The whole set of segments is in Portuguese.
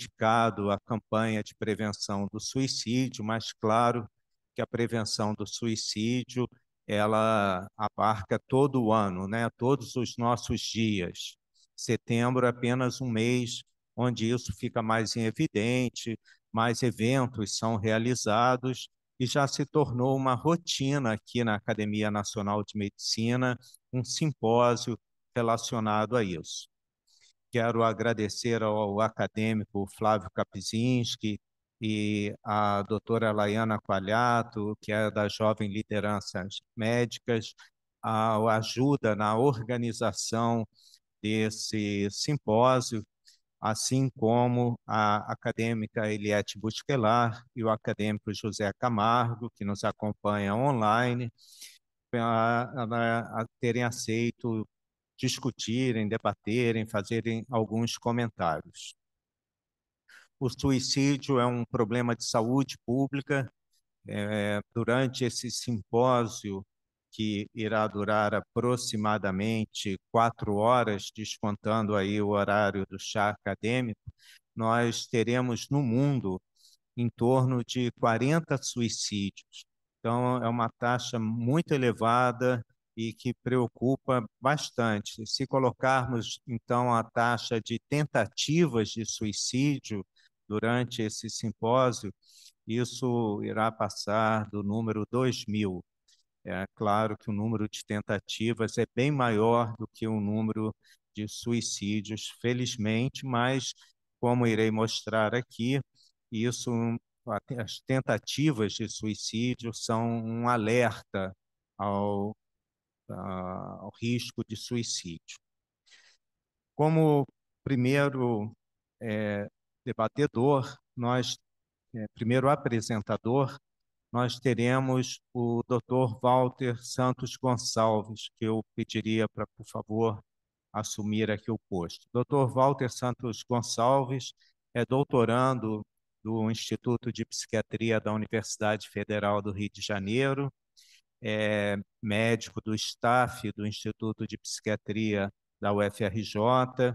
dedicado à campanha de prevenção do suicídio, mas claro que a prevenção do suicídio ela abarca todo o ano, né? todos os nossos dias. Setembro é apenas um mês onde isso fica mais em evidente, mais eventos são realizados e já se tornou uma rotina aqui na Academia Nacional de Medicina, um simpósio relacionado a isso. Quero agradecer ao acadêmico Flávio Kapczynski e à doutora Laiana Qualhato, que é da Jovem Lideranças Médicas, a ajuda na organização desse simpósio, assim como a acadêmica Eliette Busquelar e o acadêmico José Camargo, que nos acompanha online, né, a terem aceito discutirem, debaterem, fazerem alguns comentários. O suicídio é um problema de saúde pública. É, durante esse simpósio, que irá durar aproximadamente quatro horas, descontando aí o horário do chá acadêmico, nós teremos no mundo em torno de 40 suicídios. Então, é uma taxa muito elevada e que preocupa bastante. Se colocarmos, então, a taxa de tentativas de suicídio durante esse simpósio, isso irá passar do número 2 mil. É claro que o número de tentativas é bem maior do que o número de suicídios, felizmente, mas, como irei mostrar aqui, isso as tentativas de suicídio são um alerta ao ao risco de suicídio. Como primeiro é, debatedor, nós, é, primeiro apresentador, nós teremos o Dr. Walter Santos Gonçalves, que eu pediria para, por favor, assumir aqui o posto. Dr. Walter Santos Gonçalves é doutorando do Instituto de Psiquiatria da Universidade Federal do Rio de Janeiro, é, médico do staff do Instituto de Psiquiatria da UFRJ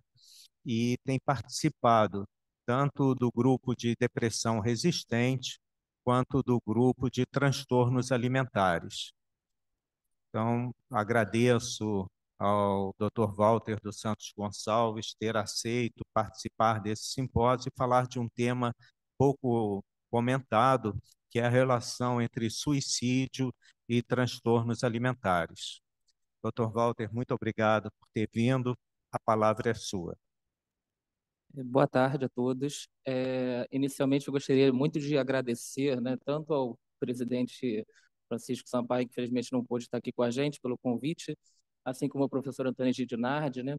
e tem participado tanto do grupo de depressão resistente quanto do grupo de transtornos alimentares. Então, agradeço ao Dr. Walter dos Santos Gonçalves ter aceito participar desse simpósio e falar de um tema pouco comentado, que é a relação entre suicídio e transtornos alimentares. Dr. Walter, muito obrigado por ter vindo. A palavra é sua. É, boa tarde a todos. É, inicialmente, eu gostaria muito de agradecer né, tanto ao presidente Francisco Sampaio, que infelizmente não pôde estar aqui com a gente, pelo convite, assim como ao professor Antônio Gidinardi, né,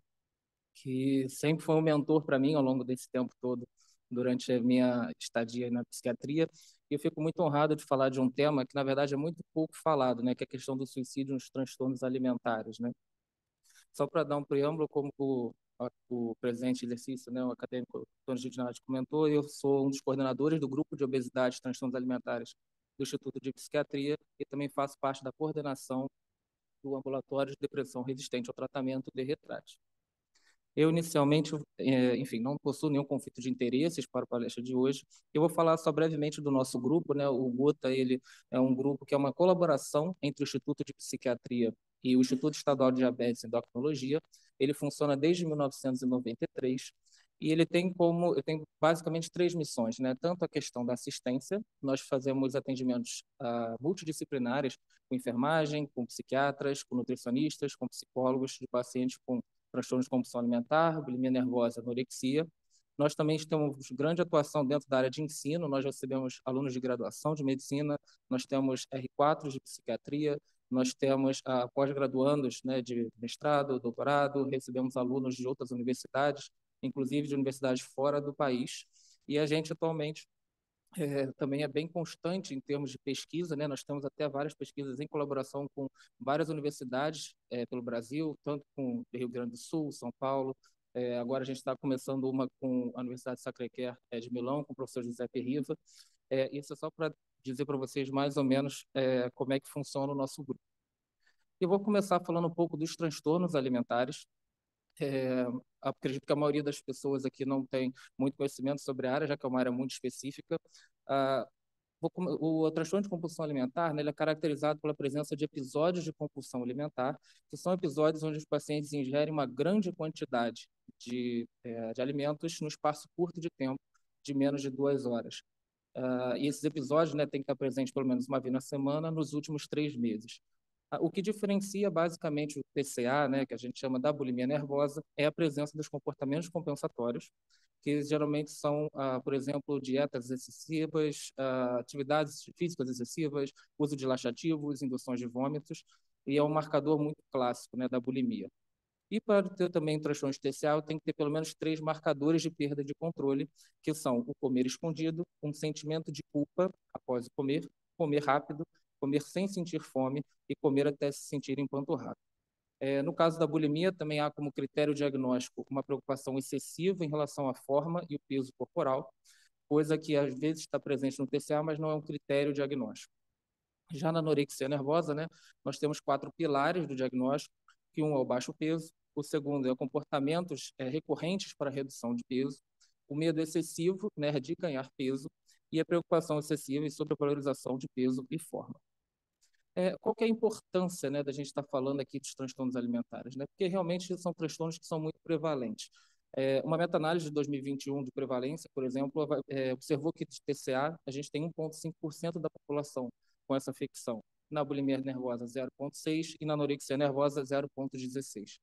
que sempre foi um mentor para mim ao longo desse tempo todo, durante a minha estadia na psiquiatria, e eu fico muito honrado de falar de um tema que, na verdade, é muito pouco falado, né, que é a questão do suicídio nos transtornos alimentares. Né? Só para dar um preâmbulo, como o, o presidente exercício, né, o acadêmico Antônio Gidinardi comentou, eu sou um dos coordenadores do grupo de obesidade e transtornos alimentares do Instituto de Psiquiatria e também faço parte da coordenação do ambulatório de depressão resistente ao tratamento de retrato. Eu, inicialmente, é, enfim, não possuo nenhum conflito de interesses para a palestra de hoje. Eu vou falar só brevemente do nosso grupo, né? O GOTA, ele é um grupo que é uma colaboração entre o Instituto de Psiquiatria e o Instituto Estadual de Diabetes e Endocrinologia. Ele funciona desde 1993 e ele tem como ele tem basicamente três missões né tanto a questão da assistência nós fazemos atendimentos uh, multidisciplinares com enfermagem com psiquiatras com nutricionistas com psicólogos de pacientes com transtornos de compulsão alimentar, bulimia nervosa, anorexia. Nós também temos grande atuação dentro da área de ensino, nós recebemos alunos de graduação de medicina, nós temos R4 de psiquiatria, nós temos ah, pós-graduandos né, de mestrado, doutorado, recebemos alunos de outras universidades, inclusive de universidades fora do país, e a gente atualmente é, também é bem constante em termos de pesquisa, né? Nós temos até várias pesquisas em colaboração com várias universidades é, pelo Brasil, tanto com Rio Grande do Sul, São Paulo. É, agora a gente está começando uma com a Universidade Sacré-Cœur é, de Milão, com o professor José Riva. É, isso é só para dizer para vocês mais ou menos é, como é que funciona o nosso grupo. Eu vou começar falando um pouco dos transtornos alimentares, é, acredito que a maioria das pessoas aqui não tem muito conhecimento sobre a área, já que é uma área muito específica. Ah, o transtorno de compulsão alimentar né, ele é caracterizado pela presença de episódios de compulsão alimentar, que são episódios onde os pacientes ingerem uma grande quantidade de, é, de alimentos no espaço curto de tempo, de menos de duas horas. Uh, e esses episódios né, têm que estar presentes pelo menos uma vez na semana nos últimos três meses. O que diferencia basicamente o TCA, né, que a gente chama da bulimia nervosa, é a presença dos comportamentos compensatórios, que geralmente são, ah, por exemplo, dietas excessivas, ah, atividades físicas excessivas, uso de laxativos, induções de vômitos, e é um marcador muito clássico né, da bulimia. E para ter também transtorno especial, tem que ter pelo menos três marcadores de perda de controle, que são o comer escondido, um sentimento de culpa após o comer, comer rápido comer sem sentir fome e comer até se sentir empanturrado. É, no caso da bulimia, também há como critério diagnóstico uma preocupação excessiva em relação à forma e o peso corporal, coisa que às vezes está presente no TCA, mas não é um critério diagnóstico. Já na anorexia nervosa, né, nós temos quatro pilares do diagnóstico, que um é o baixo peso, o segundo é comportamentos é, recorrentes para redução de peso, o medo excessivo né, de ganhar peso, e a preocupação excessiva e sobrevalorização de peso e forma. É, qual é a importância né, da gente estar tá falando aqui dos transtornos alimentares? Né? Porque realmente são transtornos que são muito prevalentes. É, uma meta-análise de 2021 de prevalência, por exemplo, é, observou que de TCA a gente tem 1,5% da população com essa ficção. Na bulimia nervosa, 0,6% e na anorexia nervosa, 0,16%.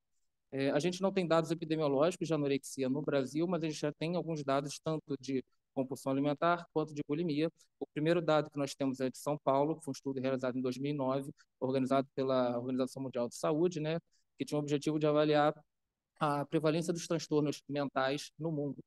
É, a gente não tem dados epidemiológicos de anorexia no Brasil, mas a gente já tem alguns dados tanto de compulsão alimentar quanto de bulimia. O primeiro dado que nós temos é de São Paulo, que foi um estudo realizado em 2009, organizado pela Organização Mundial de Saúde, né, que tinha o objetivo de avaliar a prevalência dos transtornos mentais no mundo.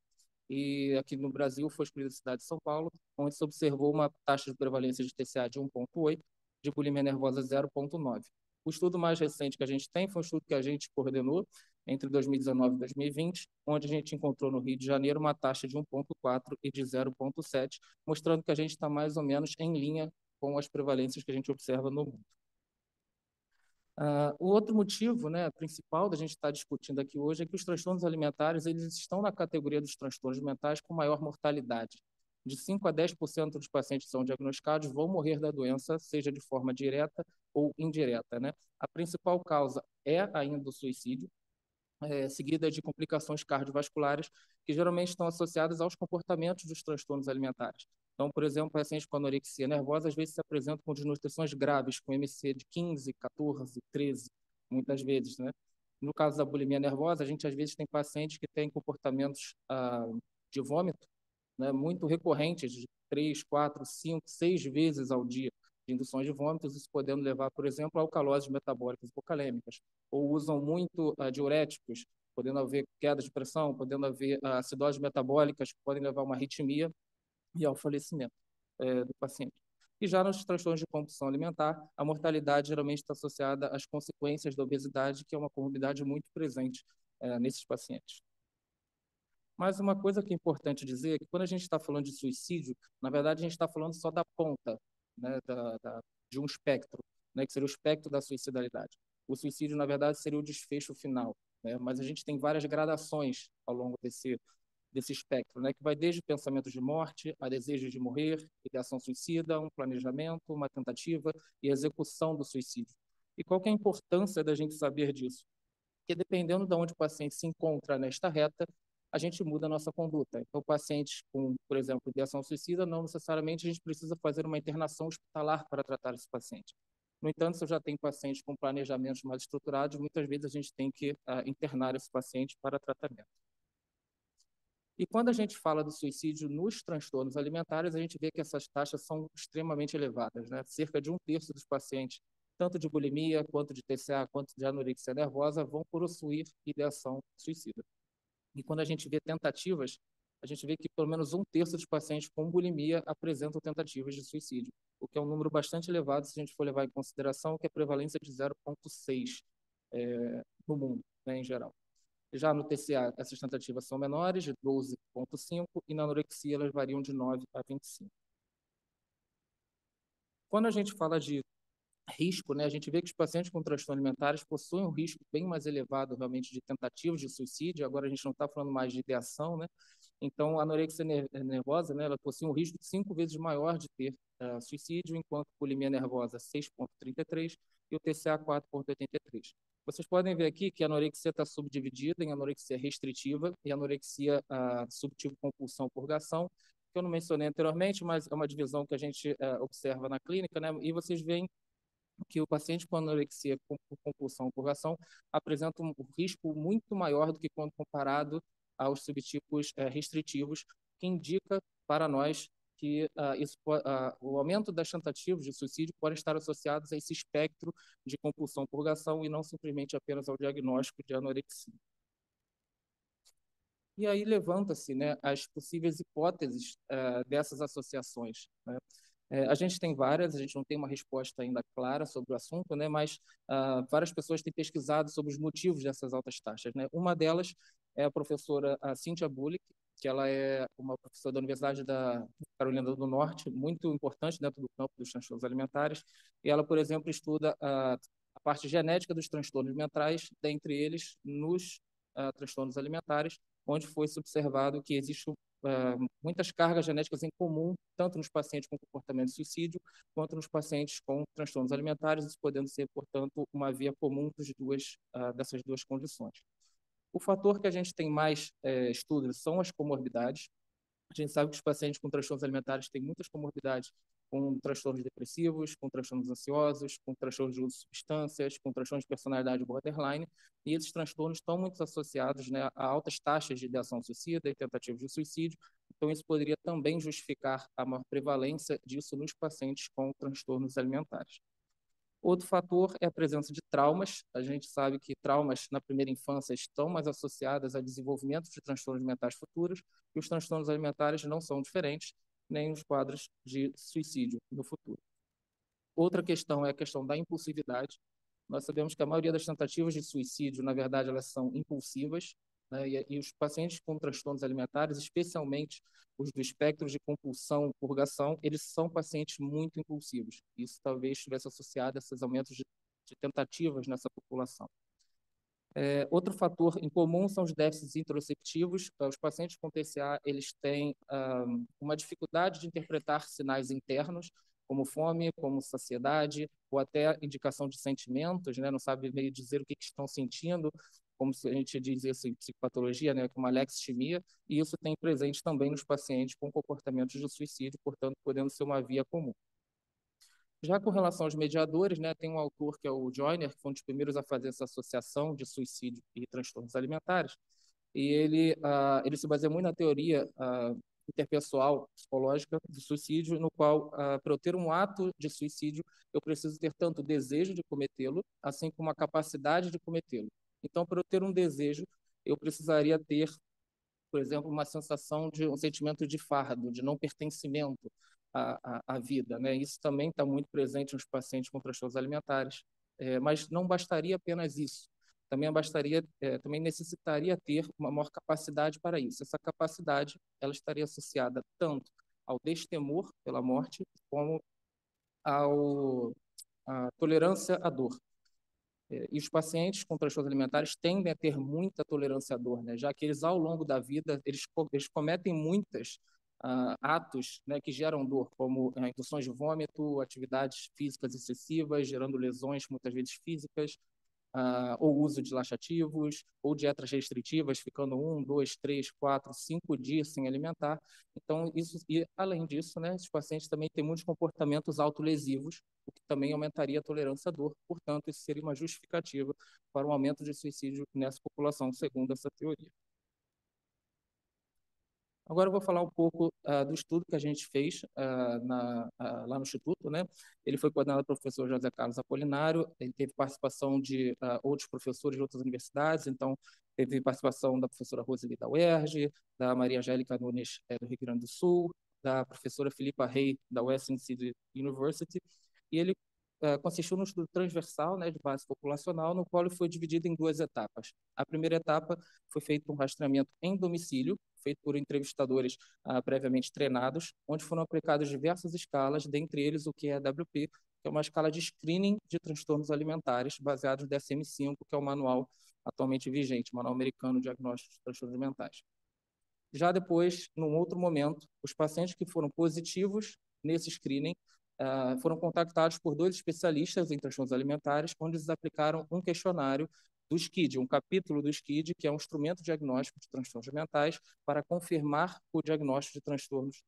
E aqui no Brasil foi escolhida a cidade de São Paulo, onde se observou uma taxa de prevalência de TCA de 1,8, de bulimia nervosa 0,9. O estudo mais recente que a gente tem foi um estudo que a gente coordenou entre 2019 e 2020, onde a gente encontrou no Rio de Janeiro uma taxa de 1,4 e de 0,7, mostrando que a gente está mais ou menos em linha com as prevalências que a gente observa no mundo. Uh, o outro motivo né, principal da gente estar tá discutindo aqui hoje é que os transtornos alimentares eles estão na categoria dos transtornos mentais com maior mortalidade de 5 a 10% dos pacientes que são diagnosticados vão morrer da doença, seja de forma direta ou indireta. Né? A principal causa é ainda o suicídio, é, seguida de complicações cardiovasculares, que geralmente estão associadas aos comportamentos dos transtornos alimentares. Então, por exemplo, pacientes com anorexia nervosa às vezes se apresentam com desnutrições graves, com MC de 15, 14, 13, muitas vezes. Né? No caso da bulimia nervosa, a gente às vezes tem pacientes que têm comportamentos ah, de vômito, né, muito recorrentes, de três, quatro, cinco, seis vezes ao dia, de induções de vômitos, isso podendo levar, por exemplo, a alcaloses metabólicas hipocalêmicas, ou usam muito uh, diuréticos, podendo haver queda de pressão, podendo haver uh, acidoses metabólicas, que podem levar a uma arritmia e ao falecimento é, do paciente. E já nos transtornos de compulsão alimentar, a mortalidade geralmente está associada às consequências da obesidade, que é uma comorbidade muito presente é, nesses pacientes. Mas uma coisa que é importante dizer é que quando a gente está falando de suicídio, na verdade a gente está falando só da ponta né, da, da, de um espectro, né, que seria o espectro da suicidalidade. O suicídio, na verdade, seria o desfecho final. Né? Mas a gente tem várias gradações ao longo desse desse espectro, né, que vai desde pensamentos de morte, a desejo de morrer, ideação suicida, um planejamento, uma tentativa e execução do suicídio. E qual é a importância da gente saber disso? Que dependendo de onde o paciente se encontra nesta reta, a gente muda a nossa conduta. Então, pacientes com, por exemplo, ideação suicida, não necessariamente a gente precisa fazer uma internação hospitalar para tratar esse paciente. No entanto, se eu já tenho pacientes com planejamentos mais estruturados, muitas vezes a gente tem que uh, internar esse paciente para tratamento. E quando a gente fala do suicídio nos transtornos alimentares, a gente vê que essas taxas são extremamente elevadas, né? Cerca de um terço dos pacientes, tanto de bulimia, quanto de TCA, quanto de anorexia nervosa, vão possuir ideação suicida. E quando a gente vê tentativas, a gente vê que pelo menos um terço dos pacientes com bulimia apresentam tentativas de suicídio, o que é um número bastante elevado se a gente for levar em consideração que é a prevalência é de 0,6 é, eh, no mundo, né, em geral. Já no TCA, essas tentativas são menores, de 12,5, e na anorexia elas variam de 9 a 25. Quando a gente fala de risco, né? A gente vê que os pacientes com transtornos alimentares possuem um risco bem mais elevado realmente de tentativas de suicídio. Agora a gente não está falando mais de ideação, né? Então a anorexia eh, nervosa, né? Ela possui um risco cinco vezes maior de ter uh, suicídio, enquanto a bulimia nervosa 6,33 e o TCA 4,83. Vocês podem ver aqui que a anorexia está subdividida em anorexia restritiva e anorexia uh, subtipo compulsão purgação, que eu não mencionei anteriormente, mas é uma divisão que a gente uh, observa na clínica, né? E vocês veem que o paciente com anorexia com compulsão purgação apresenta um risco muito maior do que quando comparado aos subtipos é, restritivos, que indica para nós que ah, isso, ah, o aumento das tentativas de suicídio podem estar associados a esse espectro de compulsão purgação e não simplesmente apenas ao diagnóstico de anorexia. E aí levanta-se né, as possíveis hipóteses eh, dessas associações. Né? É, a gente tem várias, a gente não tem uma resposta ainda clara sobre o assunto, né? mas ah, várias pessoas têm pesquisado sobre os motivos dessas altas taxas. Né? Uma delas é a professora a Cynthia Bullock, que ela é uma professora da Universidade da Carolina do Norte, muito importante dentro do campo dos transtornos alimentares, e ela, por exemplo, estuda a, a parte genética dos transtornos mentais, dentre eles nos a, ah, transtornos alimentares, onde foi observado que existe Uhum. Ah, muitas cargas genéticas em comum, tanto nos pacientes com comportamento de suicídio, quanto nos pacientes com transtornos alimentares, isso podendo ser, portanto, uma via comum dos duas, uh, dessas duas condições. O fator que a gente tem mais é, estudos são as comorbidades. A gente sabe que os pacientes com transtornos alimentares têm muitas comorbidades com transtornos depressivos, com transtornos ansiosos, com transtornos de uso de substâncias, com transtornos de personalidade borderline, e esses transtornos estão muito associados né, a altas taxas de ideação suicida e tentativas de suicídio, então isso poderia também justificar a maior prevalência disso nos pacientes com transtornos alimentares. Outro fator é a presença de traumas. A gente sabe que traumas na primeira infância estão mais associadas a desenvolvimento de transtornos mentais futuros, e os transtornos alimentares não são diferentes nem os quadros de suicídio no futuro. Outra questão é a questão da impulsividade. Nós sabemos que a maioria das tentativas de suicídio, na verdade, elas são impulsivas, né? e, e, os pacientes com transtornos alimentares, especialmente os do espectro de compulsão, purgação, eles são pacientes muito impulsivos. Isso talvez estivesse associado a esses aumentos de, de tentativas nessa população. É, outro fator em comum são os déficits introceptivos. Então, os pacientes com TCA eles têm um, ah, uma dificuldade de interpretar sinais internos, como fome, como saciedade, ou até indicação de sentimentos, né? não sabe meio dizer o que, que estão sentindo, como a gente diz isso em psicopatologia, né? como é alexitimia. e isso tem presente também nos pacientes com comportamentos de suicídio, portanto, podendo ser uma via comum. Já com relação aos mediadores, né, tem um autor que é o Joyner, que foi um dos primeiros a fazer essa associação de suicídio e transtornos alimentares, e ele, uh, ele se baseia muito na teoria uh, interpessoal psicológica do suicídio, no qual, uh, ah, para eu ter um ato de suicídio, eu preciso ter tanto desejo de cometê-lo, assim como a capacidade de cometê-lo. Então, para eu ter um desejo, eu precisaria ter, por exemplo, uma sensação de um sentimento de fardo, de não pertencimento, a, a, a vida. Né? Isso também está muito presente nos pacientes com transtornos alimentares. É, mas não bastaria apenas isso. Também bastaria, é, também necessitaria ter uma maior capacidade para isso. Essa capacidade, ela estaria associada tanto ao destemor pela morte como ao à tolerância à dor. É, e os pacientes com transtornos alimentares tendem a ter muita tolerância à dor, né? já que eles, ao longo da vida, eles, eles cometem muitas uh, atos né, que geram dor, como uh, induções de vômito, atividades físicas excessivas, gerando lesões muitas vezes físicas, uh, ou uso de laxativos, ou dietas restritivas, ficando um, dois, três, quatro, cinco dias sem alimentar. Então, isso, e além disso, né, esses pacientes também têm muitos comportamentos autolesivos, o que também aumentaria a tolerância à dor, portanto, isso seria uma justificativa para o um aumento de suicídio nessa população, segundo essa teoria. Agora eu vou falar um pouco uh, do estudo que a gente fez uh, na, uh, lá no Instituto. Né? Ele foi coordenado pelo professor José Carlos Apolinário, ele teve participação de outros professores de outras universidades, então teve participação da professora Roseli da UERJ, da Maria Angélica Nunes é, do Rio Grande do Sul, da professora Filipa Rey da Western City University, e ele consistiu num estudo transversal né, de base populacional, no qual ele foi dividido em duas etapas. A primeira etapa foi feito um rastreamento em domicílio, feito por entrevistadores ah, previamente treinados, onde foram aplicadas diversas escalas, dentre eles o que é a WP, que é uma escala de screening de transtornos alimentares, baseado no DSM-5, que é o manual atualmente vigente, Manual Americano de Diagnóstico de Transtornos alimentares. Já depois, num outro momento, os pacientes que foram positivos nesse screening Uh, foram contactados por dois especialistas em transtornos alimentares, onde eles aplicaram um questionário do SKID, um capítulo do SKID, que é um instrumento diagnóstico de transtornos mentais, para confirmar o diagnóstico de transtornos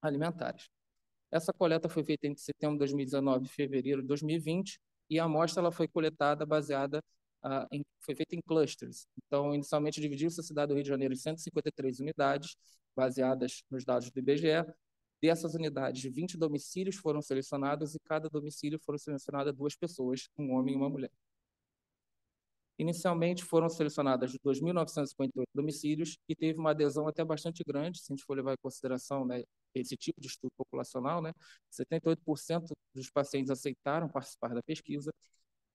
alimentares. Essa coleta foi feita entre setembro de 2019 e fevereiro de 2020, e a amostra ela foi coletada baseada uh, em, foi feita em clusters. Então, inicialmente dividiu-se a cidade do Rio de Janeiro em 153 unidades, baseadas nos dados do IBGE. Dessas unidades, 20 domicílios foram selecionados e cada domicílio foram selecionadas duas pessoas, um homem e uma mulher. Inicialmente foram selecionadas 2.958 domicílios e teve uma adesão até bastante grande, se a gente for levar em consideração né, esse tipo de estudo populacional, né, 78% dos pacientes aceitaram participar da pesquisa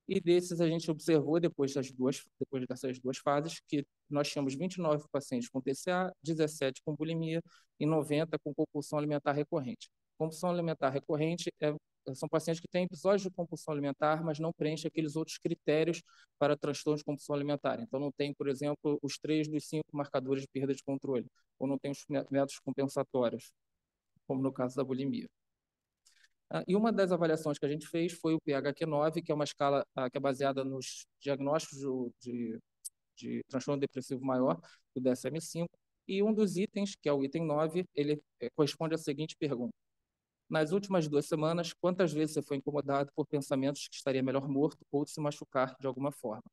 e desses a gente observou depois das duas depois dessas duas fases que nós tínhamos 29 pacientes com TCA, 17 com bulimia e 90 com compulsão alimentar recorrente. Compulsão alimentar recorrente é são pacientes que têm episódios de compulsão alimentar, mas não preenchem aqueles outros critérios para transtorno de compulsão alimentar. Então, não tem, por exemplo, os três dos cinco marcadores de perda de controle, ou não tem os métodos compensatórios, como no caso da bulimia. Ah, e uma das avaliações que a gente fez foi o PHQ9, que é uma escala ah, que é baseada nos diagnósticos de, de, de transtorno depressivo maior, do DSM-5, e um dos itens, que é o item 9, ele eh, corresponde à seguinte pergunta. Nas últimas duas semanas, quantas vezes você foi incomodado por pensamentos que estaria melhor morto ou se machucar de alguma forma?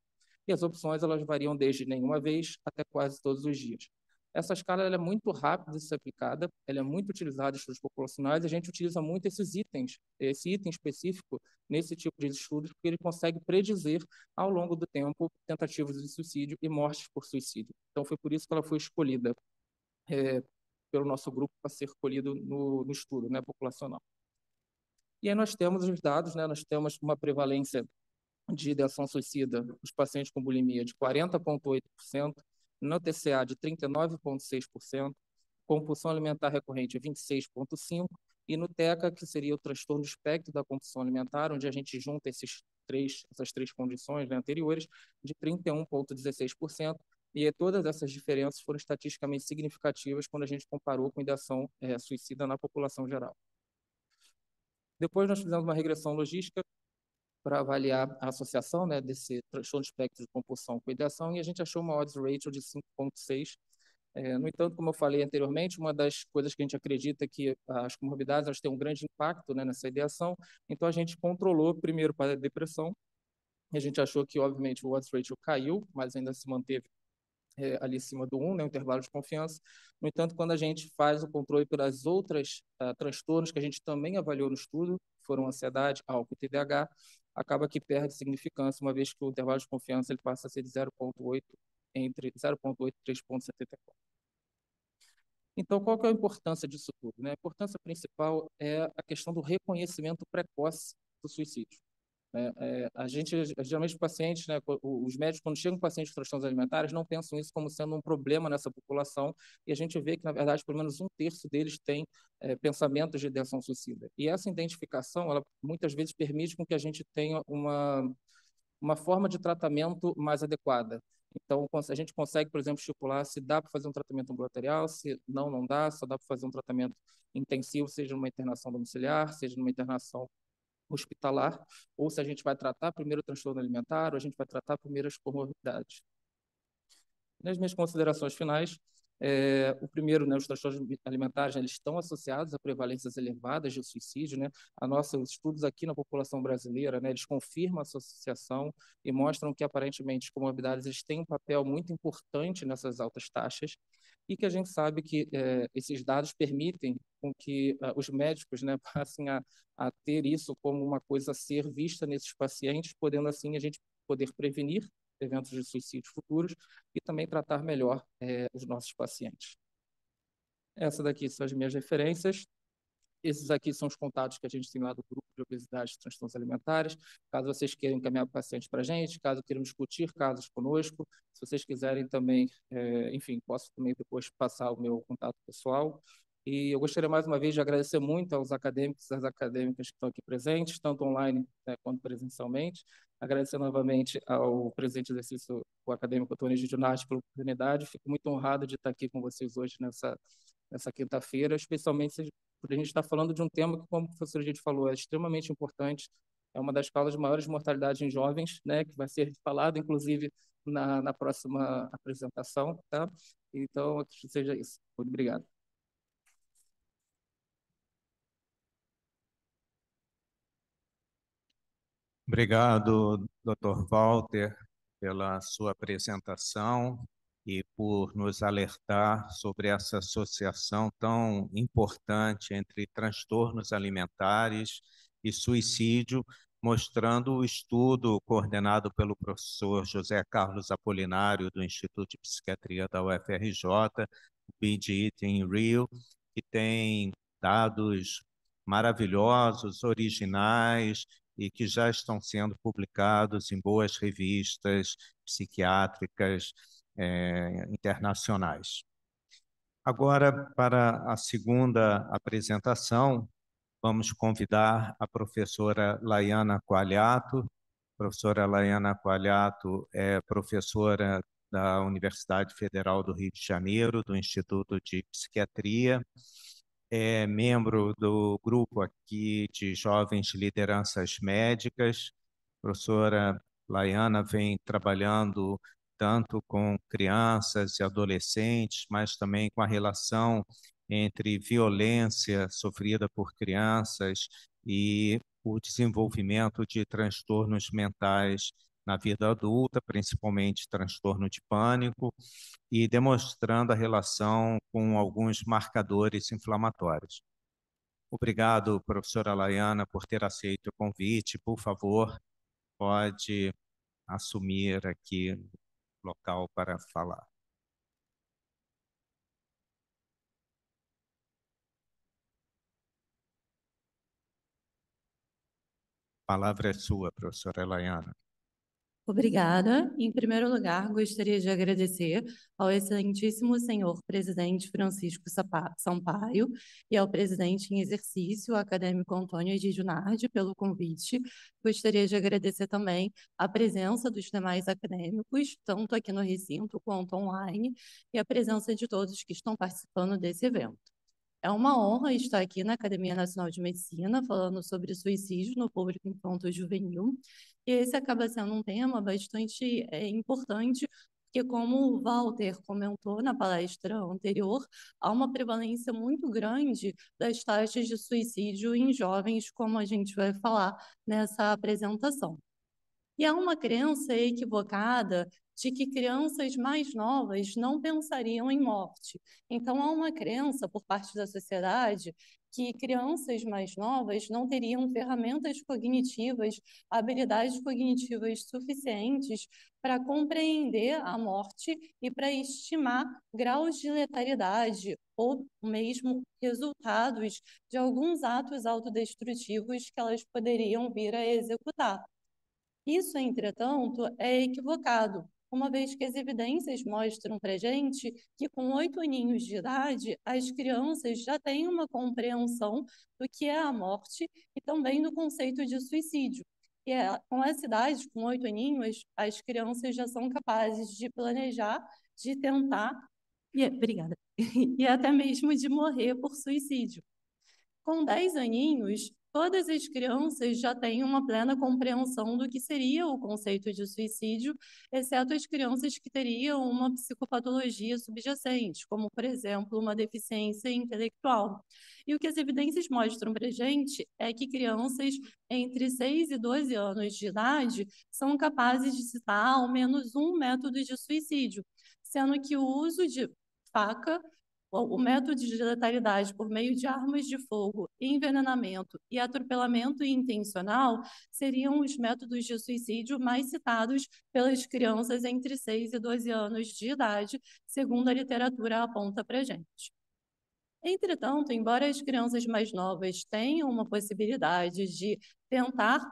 E as opções elas variam desde nenhuma vez até quase todos os dias. Essa escala é muito rápida de ser aplicada, ela é muito utilizada em estudos populacionais, a gente utiliza muito esses itens, esse item específico nesse tipo de estudos, porque ele consegue predizer ao longo do tempo tentativas de suicídio e mortes por suicídio. Então foi por isso que ela foi escolhida. É, pelo nosso grupo para ser colhido no, no estudo né, populacional. E aí nós temos os dados, né, nós temos uma prevalência de ideação suicida nos pacientes com bulimia de 40,8%, no TCA de 39,6%, compulsão alimentar recorrente 26,5%, e no TECA, que seria o transtorno do espectro da compulsão alimentar, onde a gente junta esses três, essas três condições né, anteriores, de 31,16% e todas essas diferenças foram estatisticamente significativas quando a gente comparou com a ideação é, suicida na população geral. Depois nós fizemos uma regressão logística para avaliar a associação né, desse transtorno de espectro de compulsão com ideação e a gente achou uma odds ratio de 5.6. É, no entanto, como eu falei anteriormente, uma das coisas que a gente acredita é que as comorbidades elas têm um grande impacto né, nessa ideação, então a gente controlou primeiro para a depressão, a gente achou que, obviamente, o odds ratio caiu, mas ainda se manteve é, ali em cima do 1, né, o intervalo de confiança. No entanto, quando a gente faz o controle pelas outras uh, transtornos que a gente também avaliou no estudo, foram ansiedade, álcool e TDAH, acaba que perde significância, uma vez que o intervalo de confiança ele passa a ser de 0,8 entre 0,8 e 3,74. Então, qual que é a importância disso tudo? Né? A importância principal é a questão do reconhecimento precoce do suicídio. É, é, a gente, geralmente, os pacientes, né, os médicos, quando chegam pacientes com transtornos alimentares, não pensam isso como sendo um problema nessa população, e a gente vê que, na verdade, pelo menos um terço deles tem é, pensamentos de ideação suicida. E essa identificação, ela muitas vezes permite com que a gente tenha uma, uma forma de tratamento mais adequada. Então, a gente consegue, por exemplo, estipular se dá para fazer um tratamento ambulatorial, se não, não dá, só dá para fazer um tratamento intensivo, seja numa internação domiciliar, seja numa internação hospitalar, ou se a gente vai tratar primeiro o transtorno alimentar, ou a gente vai tratar primeiro as comorbidades. Nas minhas considerações finais, é, o primeiro, né, os transtornos alimentares eles estão associados a prevalências elevadas de suicídio. Né? A nossa, os estudos aqui na população brasileira, né, eles confirmam a associação e mostram que, aparentemente, comorbidades eles têm um papel muito importante nessas altas taxas e que a gente sabe que é, esses dados permitem com que uh, os médicos né, passem a, a, ter isso como uma coisa a ser vista nesses pacientes, podendo assim a gente poder prevenir eventos de suicídio futuros e também tratar melhor é, os nossos pacientes. Essa daqui são as minhas referências. Esses aqui são os contatos que a gente tem lá do grupo de obesidade e transtornos alimentares. Caso vocês queiram encaminhar pacientes para a gente, caso queiram discutir casos conosco, se vocês quiserem também, é, enfim, posso também depois passar o meu contato pessoal. E eu gostaria mais uma vez de agradecer muito aos acadêmicos e às acadêmicas que estão aqui presentes, tanto online né, quanto presencialmente. Agradecer novamente ao presidente do exercício, o acadêmico Antônio Gidionati, pela oportunidade. Fico muito honrado de estar aqui com vocês hoje nessa, nessa quinta-feira, especialmente por a gente estar tá falando de um tema que, como o professor gente falou, é extremamente importante, é uma das causas maiores de mortalidade em jovens, né, que vai ser falado, inclusive, na, na próxima apresentação, tá? Então, que seja isso. Muito obrigado. Obrigado, Dr. Walter, pela sua apresentação e por nos alertar sobre essa associação tão importante entre transtornos alimentares e suicídio, mostrando o estudo coordenado pelo professor José Carlos Apolinário, do Instituto de Psiquiatria da UFRJ, o Binge Eating Real, que tem dados maravilhosos, originais e que já estão sendo publicados em boas revistas psiquiátricas é, internacionais. Agora, para a segunda apresentação, vamos convidar a professora Laiana Qualiato. A professora Laiana Qualiato é professora da Universidade Federal do Rio de Janeiro, do Instituto de Psiquiatria, é membro do grupo aqui de jovens lideranças médicas. A professora Laiana vem trabalhando tanto com crianças e adolescentes, mas também com a relação entre violência sofrida por crianças e o desenvolvimento de transtornos mentais na vida adulta, principalmente transtorno de pânico, e demonstrando a relação com alguns marcadores inflamatórios. Obrigado, professora Laiana, por ter aceito o convite. Por favor, pode assumir aqui local para falar. A palavra é sua, professora Elaiana. Obrigada. Em primeiro lugar, gostaria de agradecer ao excelentíssimo senhor presidente Francisco Sampaio e ao presidente em exercício, acadêmico Antônio de Junardi, pelo convite. Gostaria de agradecer também a presença dos demais acadêmicos, tanto aqui no recinto quanto online, e a presença de todos que estão participando desse evento. É uma honra estar aqui na Academia Nacional de Medicina falando sobre suicídio no público infanto juvenil. E esse acaba sendo um tema bastante é, importante, porque, como o Walter comentou na palestra anterior, há uma prevalência muito grande das taxas de suicídio em jovens, como a gente vai falar nessa apresentação. E há uma crença equivocada de que crianças mais novas não pensariam em morte. Então, há uma crença por parte da sociedade que crianças mais novas não teriam ferramentas cognitivas, habilidades cognitivas suficientes para compreender a morte e para estimar graus de letalidade ou mesmo resultados de alguns atos autodestrutivos que elas poderiam vir a executar. Isso, entretanto, é equivocado, uma vez que as evidências mostram para gente que com oito aninhos de idade, as crianças já têm uma compreensão do que é a morte e também do conceito de suicídio. E é, com essa idade, com oito aninhos, as crianças já são capazes de planejar, de tentar, e, é, obrigada, e até mesmo de morrer por suicídio. Com 10 aninhos, todas as crianças já têm uma plena compreensão do que seria o conceito de suicídio, exceto as crianças que teriam uma psicopatologia subjacente, como, por exemplo, uma deficiência intelectual. E o que as evidências mostram para a gente é que crianças entre 6 e 12 anos de idade são capazes de citar ao menos um método de suicídio, sendo que o uso de faca o método de letalidade uhum. por meio de armas de fogo, envenenamento e atropelamento intencional seriam os métodos de suicídio mais citados pelas crianças entre 6 e 12 anos de idade, segundo a literatura aponta para gente. Entretanto, embora as crianças mais novas tenham uma possibilidade de tentar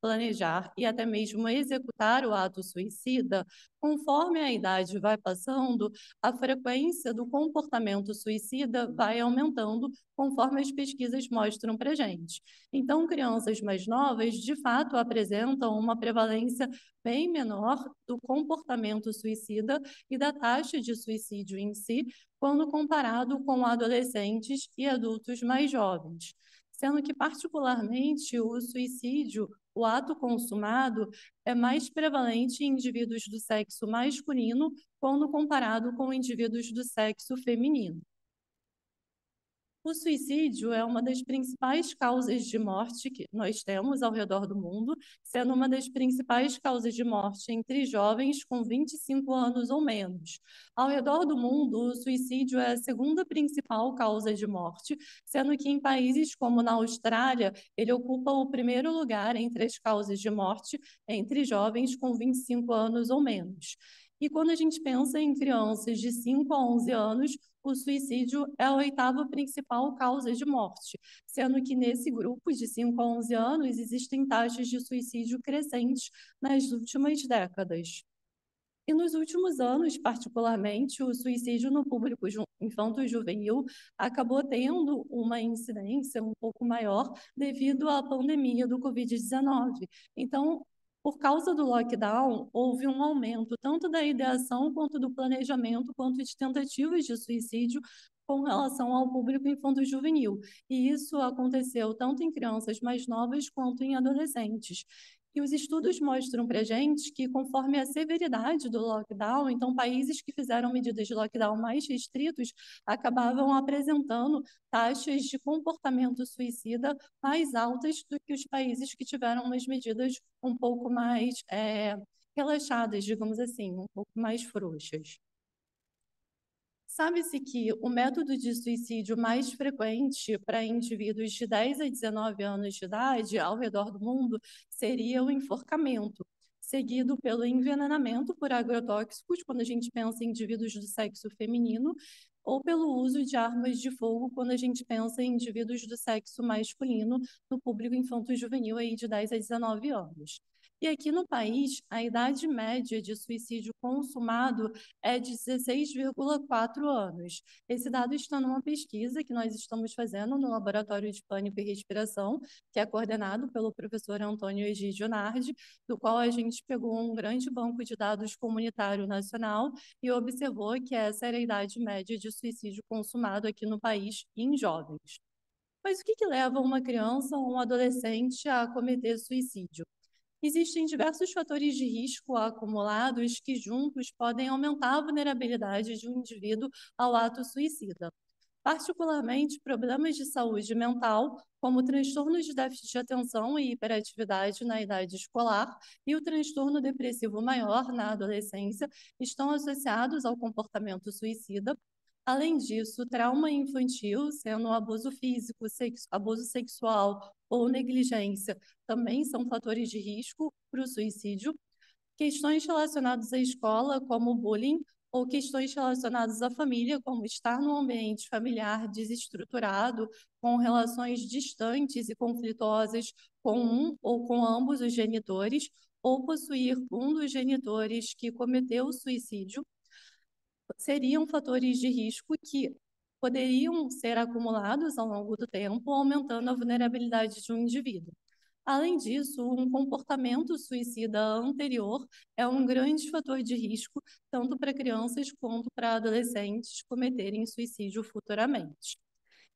planejar e até mesmo executar o ato suicida, conforme a idade vai passando, a frequência do comportamento suicida vai aumentando, conforme as pesquisas mostram para gente. Então, crianças mais novas, de fato, apresentam uma prevalência bem menor do comportamento suicida e da taxa de suicídio em si, quando comparado com adolescentes e adultos mais jovens, sendo que, particularmente, o suicídio, o ato consumado, é mais prevalente em indivíduos do sexo masculino quando comparado com indivíduos do sexo feminino. O suicídio é uma das principais causas de morte que nós temos ao redor do mundo, sendo uma das principais causas de morte entre jovens com 25 anos ou menos. Ao redor do mundo, o suicídio é a segunda principal causa de morte, sendo que em países como na Austrália, ele ocupa o primeiro lugar entre as causas de morte entre jovens com 25 anos ou menos. E quando a gente pensa em crianças de 5 a 11 anos, o suicídio é a oitava principal causa de morte, sendo que nesse grupo de 5 a 11 anos existem taxas de suicídio crescentes nas últimas décadas. E nos últimos anos, particularmente, o suicídio no público infanto-juvenil acabou tendo uma incidência um pouco maior devido à pandemia do Covid-19. Então, por causa do lockdown, houve um aumento tanto da ideação quanto do planejamento, quanto de tentativas de suicídio com relação ao público infanto-juvenil. E isso aconteceu tanto em crianças mais novas quanto em adolescentes. E os estudos mostram para gente que, conforme a severidade do lockdown, então países que fizeram medidas de lockdown mais restritos acabavam apresentando taxas de comportamento suicida mais altas do que os países que tiveram umas medidas um pouco mais é, relaxadas, digamos assim, um pouco mais frouxas. Sabe-se que o método de suicídio mais frequente para indivíduos de 10 a 19 anos de idade ao redor do mundo seria o enforcamento, seguido pelo envenenamento por agrotóxicos, quando a gente pensa em indivíduos do sexo feminino, ou pelo uso de armas de fogo, quando a gente pensa em indivíduos do sexo masculino, no público infanto-juvenil aí de 10 a 19 anos. E aqui no país, a idade média de suicídio consumado é de 16,4 anos. Esse dado está numa pesquisa que nós estamos fazendo no Laboratório de Pânico e Respiração, que é coordenado pelo professor Antônio Egídio Nardi, do qual a gente pegou um grande banco de dados comunitário nacional e observou que essa era a idade média de suicídio consumado aqui no país em jovens. Mas o que, que leva uma criança ou um adolescente a cometer suicídio? existem diversos fatores de risco acumulados que juntos podem aumentar a vulnerabilidade de um indivíduo ao ato suicida. Particularmente, problemas de saúde mental, como transtornos de déficit de atenção e hiperatividade na idade escolar e o transtorno depressivo maior na adolescência, estão associados ao comportamento suicida, Além disso, trauma infantil, sendo abuso físico, sexo, abuso sexual ou uhum. negligência também são fatores de risco para o suicídio. Questões relacionadas à escola, como bullying, ou questões relacionadas à família, como estar num ambiente familiar desestruturado, com relações distantes e conflitosas com um ou com ambos os genitores, ou possuir um dos genitores que cometeu o suicídio, seriam fatores de risco que poderiam ser acumulados ao longo do tempo, aumentando a vulnerabilidade de um indivíduo. Além disso, um comportamento suicida anterior é um grande fator de risco, tanto para crianças quanto para adolescentes cometerem suicídio futuramente.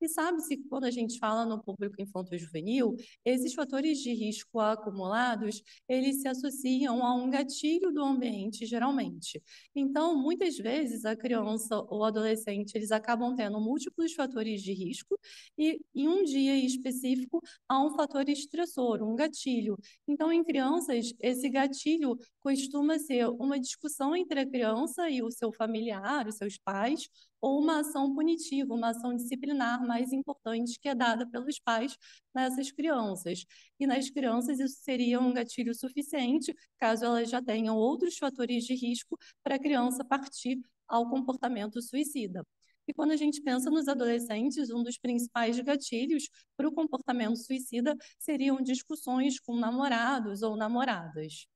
E sabe-se que quando a gente fala no público infanto-juvenil, esses fatores de risco acumulados, eles se associam a um gatilho do ambiente, geralmente. Então, muitas vezes, a criança ou adolescente, eles acabam tendo múltiplos fatores de risco e, em um dia específico, há um fator estressor, um gatilho. Então, em crianças, esse gatilho costuma ser uma discussão entre a criança e o seu familiar, os seus pais, ou uma ação punitiva, uma ação disciplinar mais importante que é dada pelos pais nessas crianças. E nas crianças isso seria um gatilho suficiente, caso elas já tenham outros fatores de risco para a criança partir ao comportamento suicida. E quando a gente pensa nos adolescentes, um dos principais gatilhos para o comportamento suicida seriam discussões com namorados ou namoradas.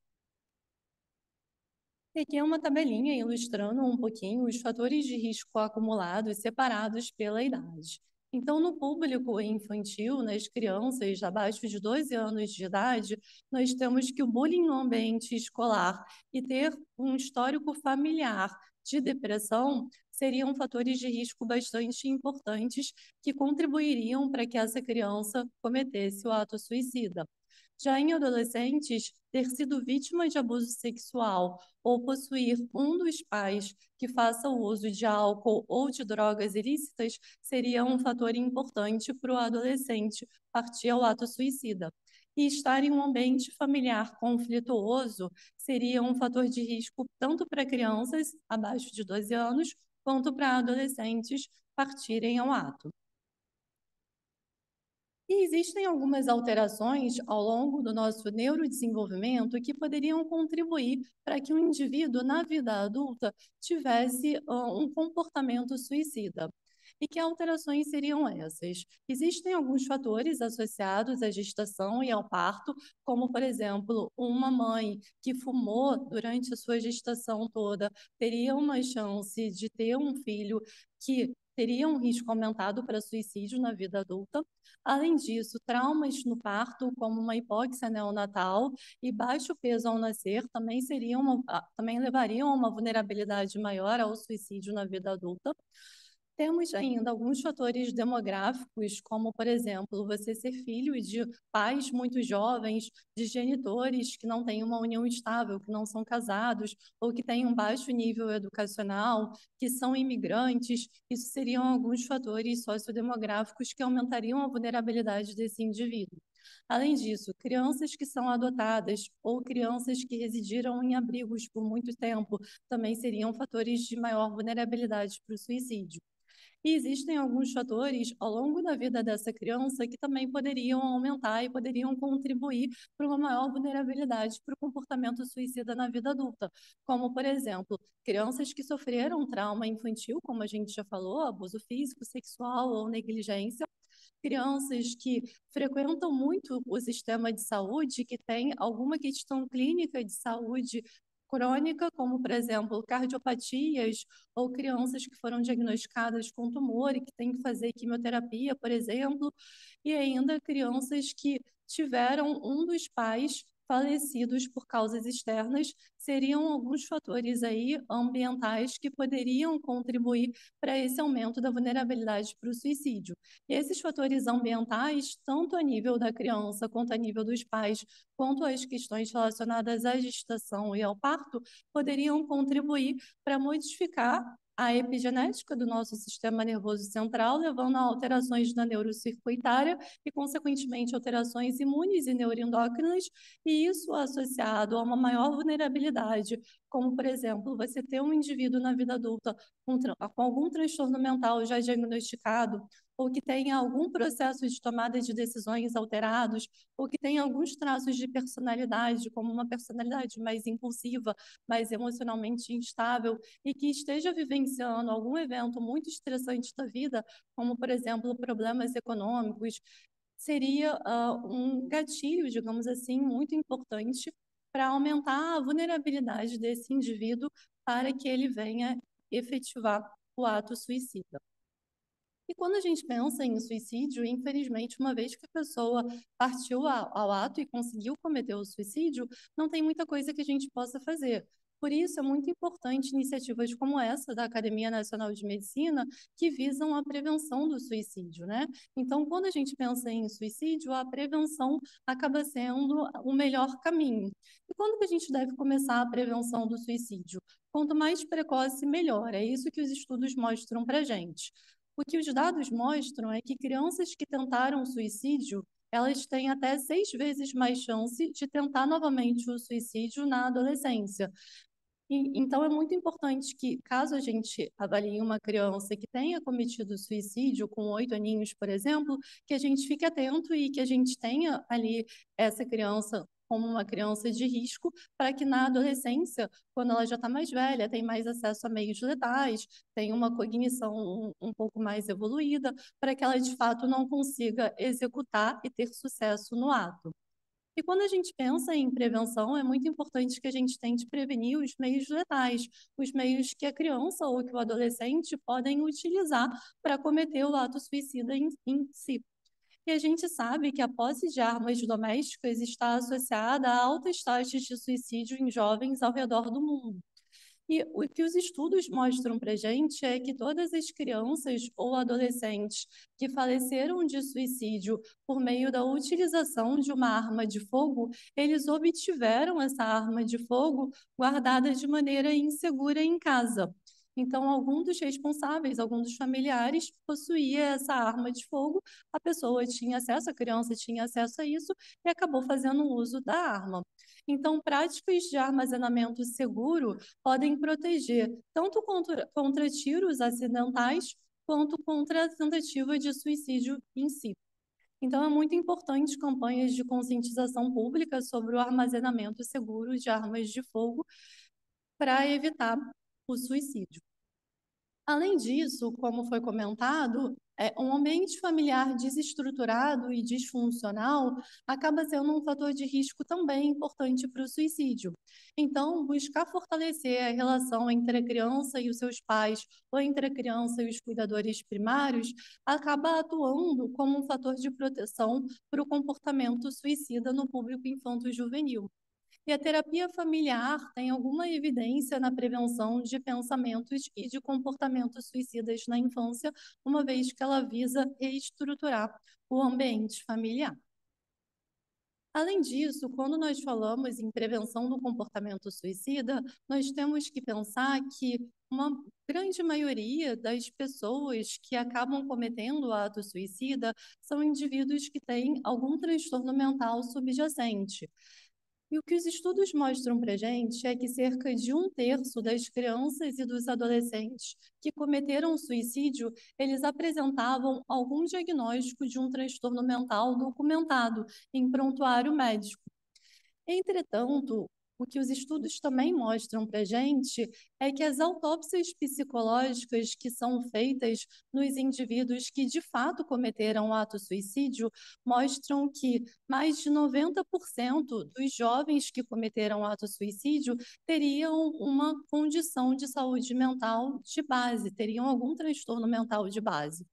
E aqui é uma tabelinha ilustrando um pouquinho os fatores de risco acumulados separados pela idade. Então, no público infantil, nas crianças abaixo de 12 anos de idade, nós temos que o bullying no ambiente escolar e ter um histórico familiar de depressão seriam fatores de risco bastante importantes que contribuiriam para que essa criança cometesse o ato suicida já em adolescentes, ter sido vítima de abuso sexual ou possuir um dos pais que faça o uso de álcool ou de drogas ilícitas seria um fator importante para o adolescente partir ao ato suicida. E estar em um ambiente familiar conflituoso seria um fator de risco tanto para crianças abaixo de 12 anos quanto para adolescentes partirem ao ato. E existem algumas alterações ao longo do nosso neurodesenvolvimento que poderiam contribuir para que um indivíduo na vida adulta tivesse ah, um comportamento suicida. E que alterações seriam essas? Existem alguns fatores associados à gestação e ao parto, como, por exemplo, uma mãe que fumou durante a sua gestação toda teria uma chance de ter um filho que teria um risco aumentado para suicídio na vida adulta. Além disso, traumas no parto, como uma hipóxia neonatal e baixo peso ao nascer, também, seriam uma, ah, também levariam a uma vulnerabilidade maior ao suicídio na vida adulta. Temos ainda alguns fatores demográficos, como, por exemplo, você ser filho de pais muito jovens, de genitores que não têm uma união estável, que não são casados, ou que têm um baixo nível educacional, que são imigrantes. Isso seriam alguns fatores sociodemográficos que aumentariam a vulnerabilidade desse indivíduo. Além disso, crianças que são adotadas ou crianças que residiram em abrigos por muito tempo também seriam fatores de maior vulnerabilidade para o suicídio. E existem alguns fatores ao longo da vida dessa criança que também poderiam aumentar e poderiam contribuir para uma maior vulnerabilidade para o comportamento suicida na vida adulta, como, por exemplo, crianças que sofreram trauma infantil, como a gente já falou, abuso físico, sexual ou negligência, crianças que frequentam muito o sistema de saúde, que tem alguma questão clínica de saúde Uhum. crônica, como, por exemplo, cardiopatias ou crianças que foram diagnosticadas com tumor e que têm que fazer quimioterapia, por exemplo, e ainda crianças que tiveram um dos pais falecidos por causas externas seriam alguns fatores aí ambientais que poderiam contribuir para esse aumento da vulnerabilidade para o suicídio. E esses fatores ambientais, tanto a nível da criança quanto a nível dos pais, quanto às questões relacionadas à gestação e ao parto, poderiam contribuir para modificar a epigenética do nosso sistema nervoso central, levando a alterações na neurocircuitária e, consequentemente, alterações imunes e neuroendócrinas, e isso associado a uma maior vulnerabilidade como, por exemplo, você ter um indivíduo na vida adulta com, com algum transtorno mental já diagnosticado, ou que tenha algum processo de tomada de decisões alterados, ou que tenha alguns traços de personalidade, como uma personalidade mais impulsiva, mais emocionalmente instável, e que esteja vivenciando algum evento muito estressante da vida, como, por exemplo, problemas econômicos, seria uh, um gatilho, digamos assim, muito importante para aumentar a vulnerabilidade desse indivíduo para que ele venha efetivar o ato suicida. E quando a gente pensa em suicídio, infelizmente, uma vez que a pessoa partiu ao ato e conseguiu cometer o suicídio, não tem muita coisa que a gente possa fazer. Por isso, é muito importante iniciativas como essa da Academia Nacional de Medicina, que visam a prevenção do suicídio. Né? Então, quando a gente pensa em suicídio, a prevenção acaba sendo o melhor caminho. E quando a gente deve começar a prevenção do suicídio? Quanto mais precoce, melhor. É isso que os estudos mostram para gente. O que os dados mostram é que crianças que tentaram suicídio elas têm até seis vezes mais chance de tentar novamente o suicídio na adolescência então, é muito importante que, caso a gente avalie uma criança que tenha cometido suicídio com oito aninhos, por exemplo, que a gente fique atento e que a gente tenha ali essa criança como uma criança de risco, para que na adolescência, quando ela já está mais velha, tem mais acesso a meios letais, tem uma cognição um, um pouco mais evoluída, para que ela de fato não consiga executar e ter sucesso no ato. E quando a gente pensa em uhum. prevenção, é muito importante que a gente tente prevenir os meios letais, os meios que a criança ou que o adolescente podem utilizar para cometer o ato suicida em, em si. E a gente sabe que a posse de armas domésticas está associada a altas taxas de suicídio em jovens ao redor do mundo. E o que os estudos mostram para a gente é que todas as crianças ou adolescentes que faleceram de suicídio por meio da utilização de uma arma de fogo, eles obtiveram essa arma de fogo guardada de maneira insegura em casa. Então, algum dos responsáveis, algum dos familiares possuía essa arma de fogo, a pessoa tinha acesso, a criança tinha acesso a isso e acabou fazendo uso da arma. Então, práticas de armazenamento seguro podem proteger tanto contra, contra tiros acidentais quanto contra a tentativa de suicídio em si. Então, é muito importante campanhas de conscientização pública sobre o armazenamento seguro de armas de fogo para evitar o suicídio. Além disso, como foi comentado, é, um ambiente familiar desestruturado e disfuncional acaba sendo um fator de risco também importante para o suicídio. Então, buscar fortalecer a relação entre a criança e os seus pais, ou entre a criança e os cuidadores primários, acaba atuando como um fator de proteção para o comportamento suicida no público infanto-juvenil. E a terapia familiar tem alguma evidência na prevenção de pensamentos e de comportamentos suicidas na infância, uma vez que ela visa reestruturar o ambiente familiar. Além disso, quando nós falamos em prevenção do comportamento suicida, nós temos que pensar que uma grande maioria das pessoas que acabam cometendo o ato suicida são indivíduos que têm algum transtorno mental subjacente. E o que os estudos mostram para a gente é que cerca de um terço das crianças e dos adolescentes que cometeram suicídio, eles apresentavam algum diagnóstico de um transtorno mental documentado em prontuário médico. Entretanto, o que os estudos também mostram para a gente é que as autópsias psicológicas que são feitas nos indivíduos que de fato cometeram o ato suicídio mostram que mais de 90% dos jovens que cometeram o ato suicídio teriam uma condição de saúde mental de base, teriam algum transtorno mental de base.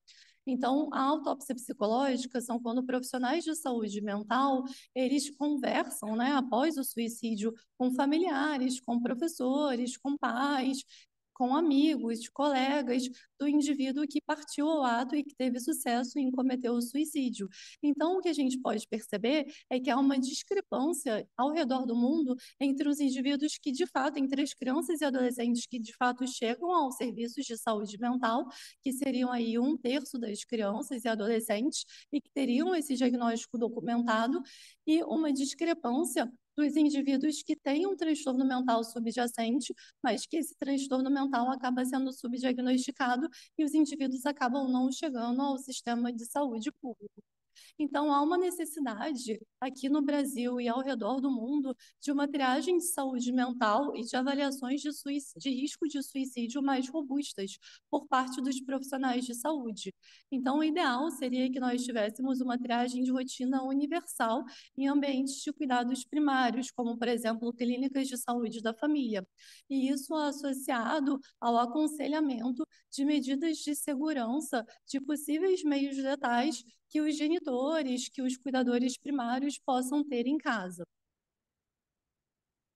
Então, a autópsia psicológica são quando profissionais de saúde mental, eles conversam, né, após o suicídio com familiares, com professores, com pais, com amigos, colegas do indivíduo que partiu ao ato e que teve sucesso em cometer o suicídio. Então, o que a gente pode perceber é que há uma discrepância ao redor do mundo entre os indivíduos que, de fato, entre as crianças e adolescentes que, de fato, chegam aos serviços de saúde mental, que seriam aí um terço das crianças e adolescentes e que teriam esse diagnóstico documentado, e uma discrepância dos indivíduos que têm um transtorno mental subjacente, mas que esse transtorno mental acaba sendo subdiagnosticado e os indivíduos acabam não chegando ao sistema de saúde público. Então, há uma necessidade aqui no Brasil e ao redor do mundo de uma triagem de saúde mental e de avaliações de, de risco de suicídio mais robustas por parte dos profissionais de saúde. Então, o ideal seria que nós tivéssemos uma triagem de rotina universal em ambientes de cuidados primários, como, por exemplo, clínicas de saúde da família. E isso associado ao aconselhamento de medidas de segurança de possíveis meios letais que os genitores, que os cuidadores primários possam ter em casa.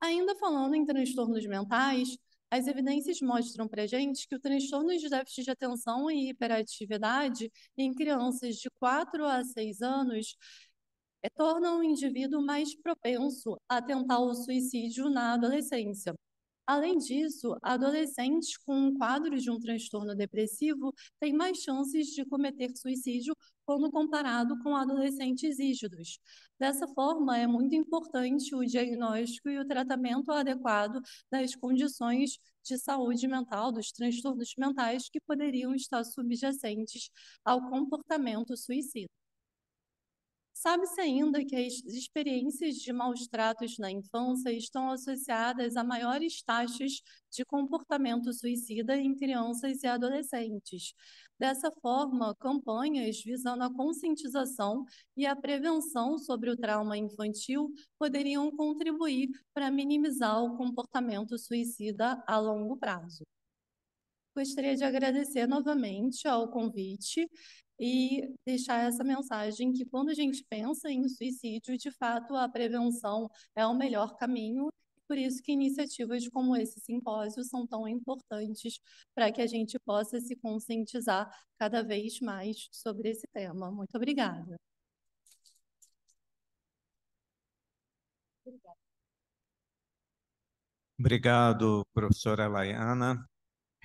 Ainda falando em transtornos mentais, as evidências mostram para a gente que o transtorno de déficit de atenção e hiperatividade em crianças de 4 a 6 anos é, torna o indivíduo mais propenso a tentar o suicídio na adolescência. Além disso, adolescentes com um quadro de um transtorno depressivo têm mais chances de cometer suicídio quando comparado com adolescentes rígidos. Dessa forma, é muito importante o diagnóstico e o tratamento adequado das condições de saúde mental, dos transtornos mentais que poderiam estar subjacentes ao comportamento suicida. Sabe-se ainda que as experiências de maus tratos na infância estão associadas a maiores taxas de comportamento suicida em crianças e adolescentes. Dessa forma, campanhas visando a conscientização e a prevenção sobre o trauma infantil poderiam contribuir para minimizar o comportamento suicida a longo prazo. Gostaria de agradecer novamente ao convite e deixar essa mensagem que quando a gente pensa em suicídio, de fato a prevenção é o melhor caminho. Por isso que iniciativas como esse simpósio são tão importantes para que a gente possa se conscientizar cada vez mais sobre esse tema. Muito obrigada. Obrigado, professora Laiana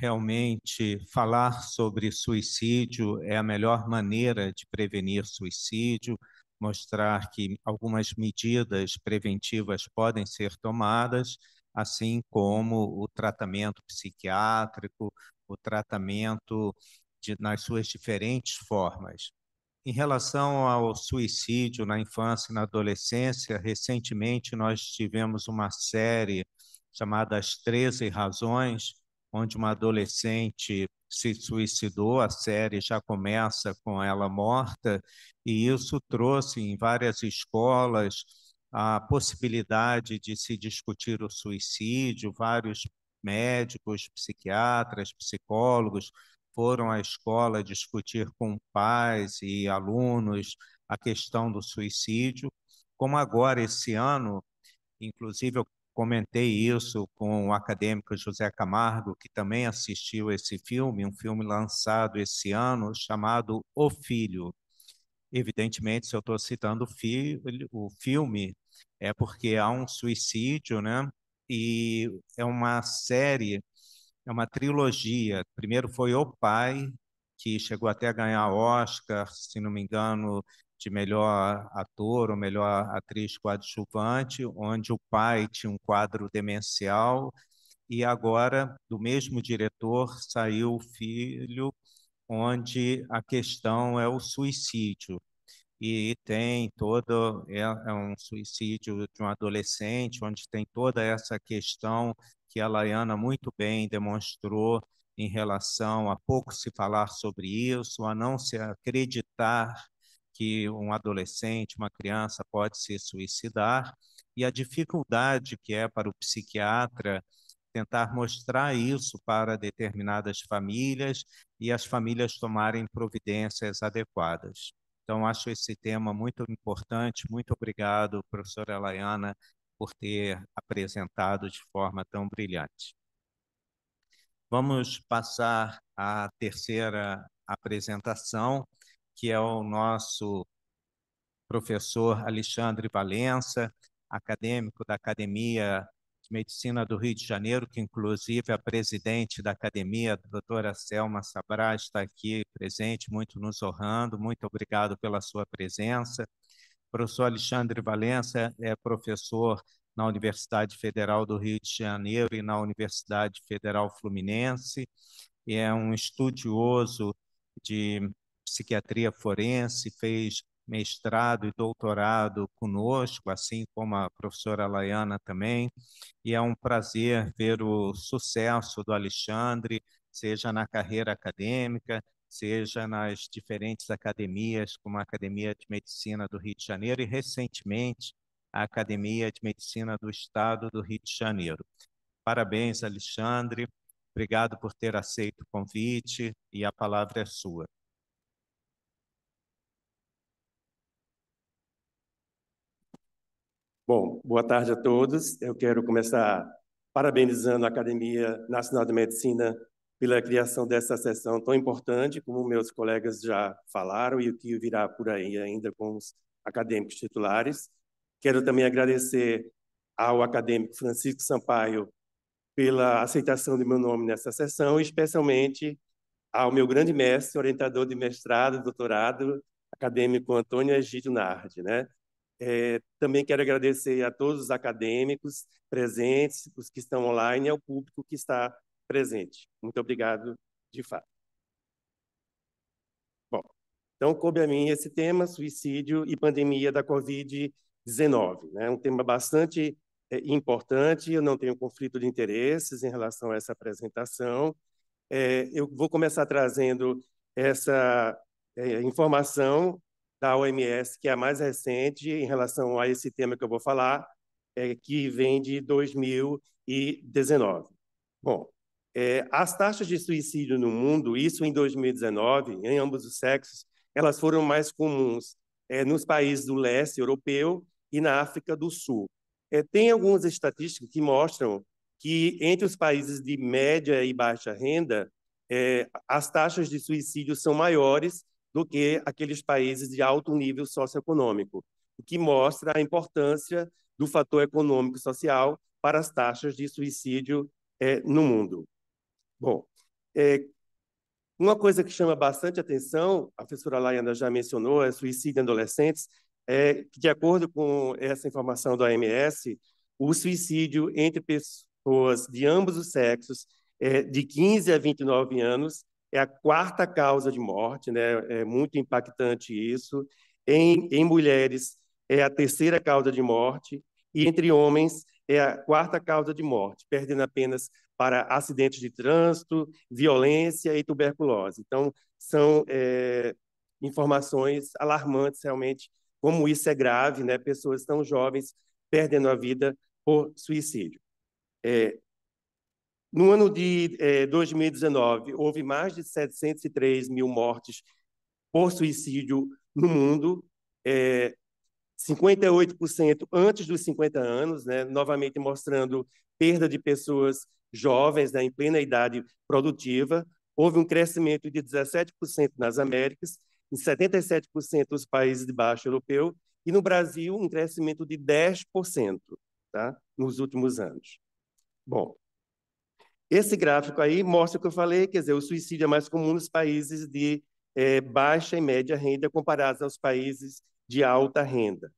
realmente falar sobre suicídio é a melhor maneira de prevenir suicídio, mostrar que algumas medidas preventivas podem ser tomadas, assim como o tratamento psiquiátrico, o tratamento de, nas suas diferentes formas. Em relação ao suicídio na infância e na adolescência, recentemente nós tivemos uma série chamada As 13 Razões, onde uma adolescente se suicidou, a série já começa com ela morta, e isso trouxe em várias escolas a possibilidade de se discutir o suicídio, vários médicos, psiquiatras, psicólogos foram à escola discutir com pais e alunos a questão do suicídio. Como agora, esse ano, inclusive, eu Comentei uhum. isso com o acadêmico José Camargo, que também assistiu esse filme, um filme lançado esse ano chamado O Filho. Evidentemente, se eu estou citando fi o filme, é porque há um suicídio, né? E é uma série, é uma trilogia. Primeiro foi O Pai, que chegou até a ganhar Oscar, se não me engano, de melhor ator ou melhor atriz coadjuvante, onde o pai tinha um quadro demencial e agora do mesmo diretor saiu o filho, onde a questão é o suicídio e tem todo é, é um suicídio de um adolescente, onde tem toda essa questão que a Laiana muito bem demonstrou em relação a pouco se falar sobre isso, a não se acreditar que um adolescente, uma criança pode se suicidar e a dificuldade que é para o psiquiatra tentar mostrar isso para determinadas famílias e as famílias tomarem providências adequadas. Então, acho esse tema muito importante. Muito obrigado, professora Laiana, por ter apresentado de forma tão brilhante. Vamos passar à terceira apresentação, que é o nosso professor Alexandre Valença, acadêmico da Academia de Medicina do Rio de Janeiro, que inclusive a é presidente da academia, a doutora Selma Sabra, está aqui presente, muito nos honrando. Muito obrigado pela sua presença. O professor Alexandre Valença é professor na Universidade Federal do Rio de Janeiro e na Universidade Federal Fluminense. E é um estudioso de psiquiatria forense, fez mestrado e doutorado conosco, assim como a professora Laiana também, e é um prazer ver o sucesso do Alexandre, seja na carreira acadêmica, seja nas diferentes academias, como a Academia de Medicina do Rio de Janeiro e recentemente a Academia de Medicina do Estado do Rio de Janeiro. Parabéns, Alexandre. Obrigado por ter aceito o convite e a palavra é sua. Bom, boa tarde a todos. Eu quero começar parabenizando a Academia Nacional de Medicina pela criação dessa sessão tão importante, como meus colegas já falaram e o que virá por aí ainda com os acadêmicos titulares. Quero também agradecer ao acadêmico Francisco Sampaio pela aceitação de meu nome nessa sessão, especialmente ao meu grande mestre, orientador de mestrado e doutorado, acadêmico Antônio Egídio Nardi, né? É, também quero agradecer a todos os acadêmicos presentes, os que estão online e ao público que está presente. Muito obrigado, de fato. Bom, então coube a mim esse tema, suicídio e pandemia da Covid-19. É né? um tema bastante é, importante, eu não tenho conflito de interesses em relação a essa apresentação. É, eu vou começar trazendo essa é, informação da OMS, que é a mais recente em relação a esse tema que eu vou falar, é, que vem de 2019. Bom, é, as taxas de suicídio no mundo, isso em 2019, em ambos os sexos, elas foram mais comuns é, nos países do leste europeu e na África do Sul. É, tem algumas estatísticas que mostram que entre os países de média e baixa renda, é, as taxas de suicídio são maiores do que aqueles países de alto nível socioeconômico, o que mostra a importância do fator econômico e social para as taxas de suicídio é, no mundo. Bom, é, uma coisa que chama bastante atenção, a professora Laiana já mencionou, é suicídio em adolescentes, é que, de acordo com essa informação da OMS, o suicídio entre pessoas de ambos os sexos é, de 15 a 29 anos é a quarta causa de morte, né? é muito impactante isso. Em, em mulheres, é a terceira causa de morte, e entre homens, é a quarta causa de morte, perdendo apenas para acidentes de trânsito, violência e tuberculose. Então, são é, informações alarmantes, realmente, como isso é grave, né? pessoas tão jovens perdendo a vida por suicídio. É, no ano de 2019, eh, houve mais de 703 mil mortes por suicídio no mundo, 58% eh, antes dos 50 anos, né, novamente mostrando perda de pessoas jovens né, em plena idade produtiva. Houve um crescimento de 17% nas Américas, em 77% nos países de baixo europeu, e no Brasil, um crescimento de 10% tá, nos últimos anos. Bom, esse gráfico aí mostra o que eu falei, quer dizer, o suicídio é mais comum nos países de é, baixa e média renda comparados aos países de alta renda.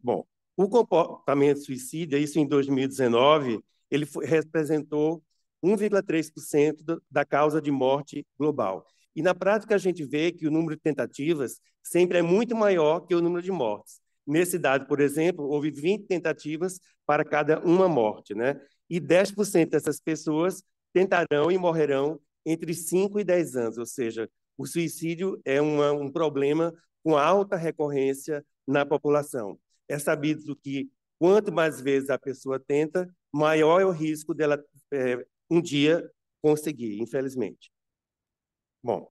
Bom, o comportamento suicida, isso em 2019, ele foi, representou 1,3% da causa de morte global. E na prática a gente vê que o número de tentativas sempre é muito maior que o número de mortes. Nesse dado, por exemplo, houve 20 tentativas para cada uma morte, né? e 10% dessas pessoas tentarão e morrerão entre 5 e 10 anos, ou seja, o suicídio é uma, um problema com alta recorrência na população. É sabido que quanto mais vezes a pessoa tenta, maior é o risco dela é, um dia conseguir, infelizmente. Bom,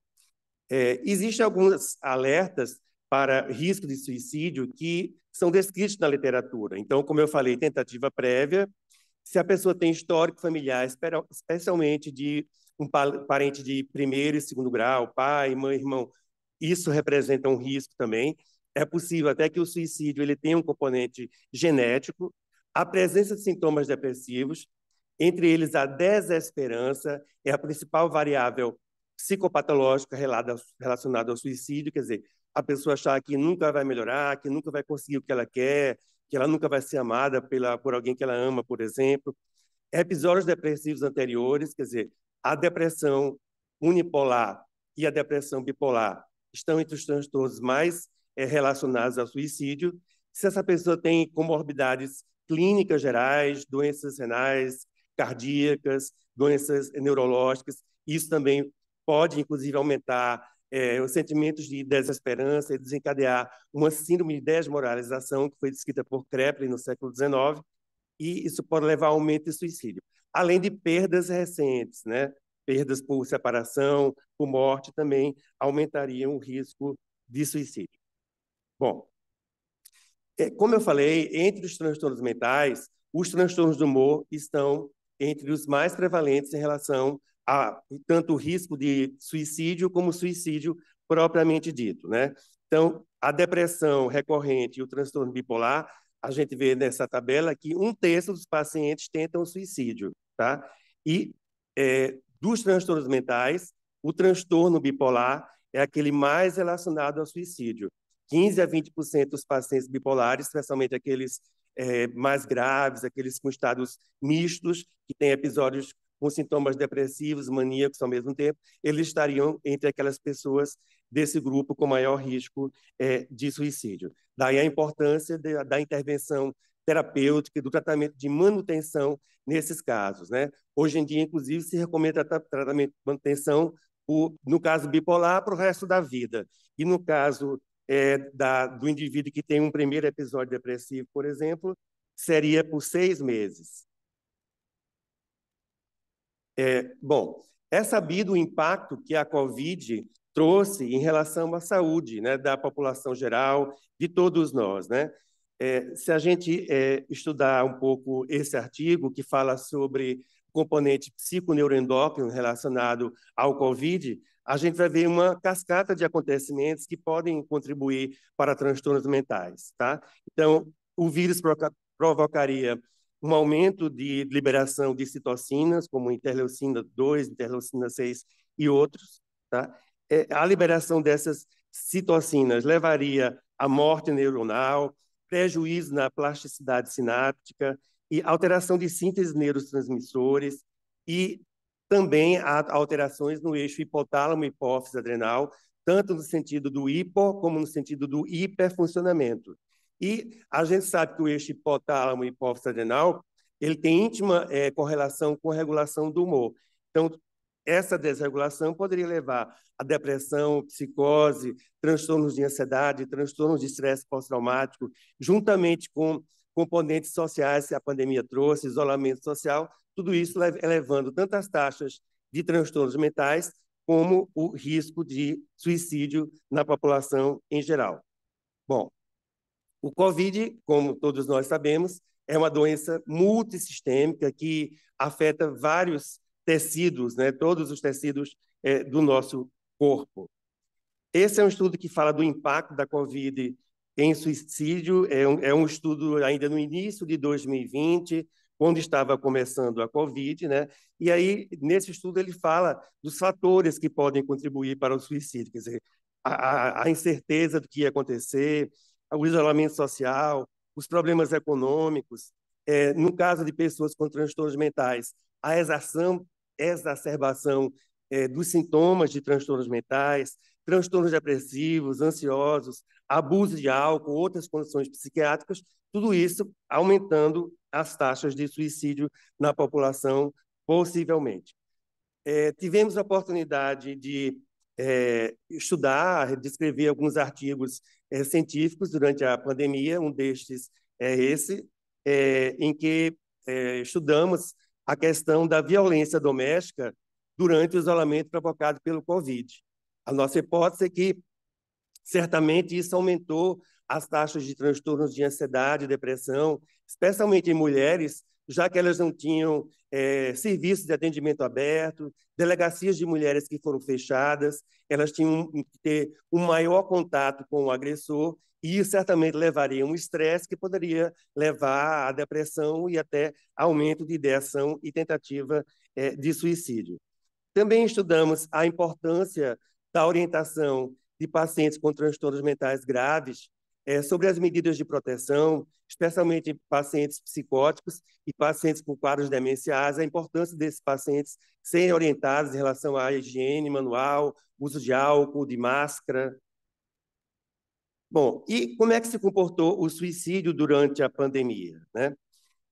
é, existem alguns alertas para risco de suicídio que são descritos na literatura. Então, como eu falei, tentativa prévia, se a pessoa tem histórico familiar, especialmente de um parente de primeiro e segundo grau, pai, mãe, irmão, isso representa um risco também. É possível até que o suicídio ele tenha um componente genético, a presença de sintomas depressivos, entre eles a desesperança é a principal variável psicopatológica relacionada ao suicídio, quer dizer, a pessoa achar que nunca vai melhorar, que nunca vai conseguir o que ela quer, que ela nunca vai ser amada pela, por alguém que ela ama, por exemplo. Episódios depressivos anteriores, quer dizer, a depressão unipolar e a depressão bipolar estão entre os transtornos mais é, relacionados ao suicídio. Se essa pessoa tem comorbidades clínicas gerais, doenças renais, cardíacas, doenças neurológicas, isso também pode, inclusive, aumentar é, os sentimentos de desesperança e desencadear uma síndrome de desmoralização que foi descrita por Kreplin no século XIX, e isso pode levar ao aumento de suicídio. Além de perdas recentes, né? perdas por separação, por morte também aumentariam o risco de suicídio. Bom, é, como eu falei, entre os transtornos mentais, os transtornos do humor estão entre os mais prevalentes em relação a tanto o risco de suicídio como suicídio propriamente dito, né? Então, a depressão recorrente e o transtorno bipolar, a gente vê nessa tabela que um terço dos pacientes tentam suicídio, tá? E é, dos transtornos mentais, o transtorno bipolar é aquele mais relacionado ao suicídio. 15 a 20% dos pacientes bipolares, especialmente aqueles é, mais graves, aqueles com estados mistos, que têm episódios com sintomas depressivos, maníacos ao mesmo tempo, eles estariam entre aquelas pessoas desse grupo com maior risco é, de suicídio. Daí a importância de, da intervenção terapêutica e do tratamento de manutenção nesses casos. Né? Hoje em dia, inclusive, se recomenda tratamento de manutenção, por, no caso bipolar, para o resto da vida. E no caso é, da, do indivíduo que tem um primeiro episódio depressivo, por exemplo, seria por seis meses. É, bom, é sabido o impacto que a Covid trouxe em relação à saúde né, da população geral, de todos nós. Né? É, se a gente é, estudar um pouco esse artigo que fala sobre componente psiconeuroendócrino relacionado ao COVID, a gente vai ver uma cascata de acontecimentos que podem contribuir para transtornos mentais, tá? Então, o vírus provocaria um aumento de liberação de citocinas, como interleucina 2, interleucina 6 e outros. Tá? É, a liberação dessas citocinas levaria à morte neuronal, prejuízo na plasticidade sináptica e alteração de síntese de neurotransmissores e também há alterações no eixo hipotálamo-hipófise adrenal, tanto no sentido do hipo como no sentido do hiperfuncionamento. E a gente sabe que o eixo hipotálamo e hipófise adrenal ele tem íntima é, correlação com a regulação do humor. Então, essa desregulação poderia levar a depressão, psicose, transtornos de ansiedade, transtornos de estresse pós-traumático, juntamente com componentes sociais que a pandemia trouxe, isolamento social, tudo isso elevando tanto as taxas de transtornos mentais como o risco de suicídio na população em geral. Bom, o Covid, como todos nós sabemos, é uma doença multissistêmica que afeta vários tecidos, né, todos os tecidos é, do nosso corpo. Esse é um estudo que fala do impacto da Covid em suicídio, é um, é um estudo ainda no início de 2020, quando estava começando a Covid, né? E aí, nesse estudo, ele fala dos fatores que podem contribuir para o suicídio, quer dizer, a, a incerteza do que ia acontecer, o isolamento social, os problemas econômicos, é, no caso de pessoas com transtornos mentais, a exação, exacerbação é, dos sintomas de transtornos mentais, transtornos depressivos, ansiosos, abuso de álcool, outras condições psiquiátricas, tudo isso aumentando as taxas de suicídio na população, possivelmente. É, tivemos a oportunidade de é, estudar, descrever alguns artigos é, científicos durante a pandemia. Um destes é esse, é, em que é, estudamos a questão da violência doméstica durante o isolamento provocado pelo Covid. A nossa hipótese é que, certamente, isso aumentou as taxas de transtornos de ansiedade e depressão, especialmente em mulheres, já que elas não tinham é, serviços de atendimento aberto, delegacias de mulheres que foram fechadas, elas tinham que ter um maior contato com o agressor e certamente levaria um estresse que poderia levar à depressão e até aumento de ideação e tentativa é, de suicídio. Também estudamos a importância da orientação de pacientes com transtornos mentais graves é, sobre as medidas de proteção, especialmente em pacientes psicóticos e pacientes com quadros demenciais, a importância desses pacientes serem orientados em relação à higiene manual, uso de álcool, de máscara. Bom, e como é que se comportou o suicídio durante a pandemia? Né?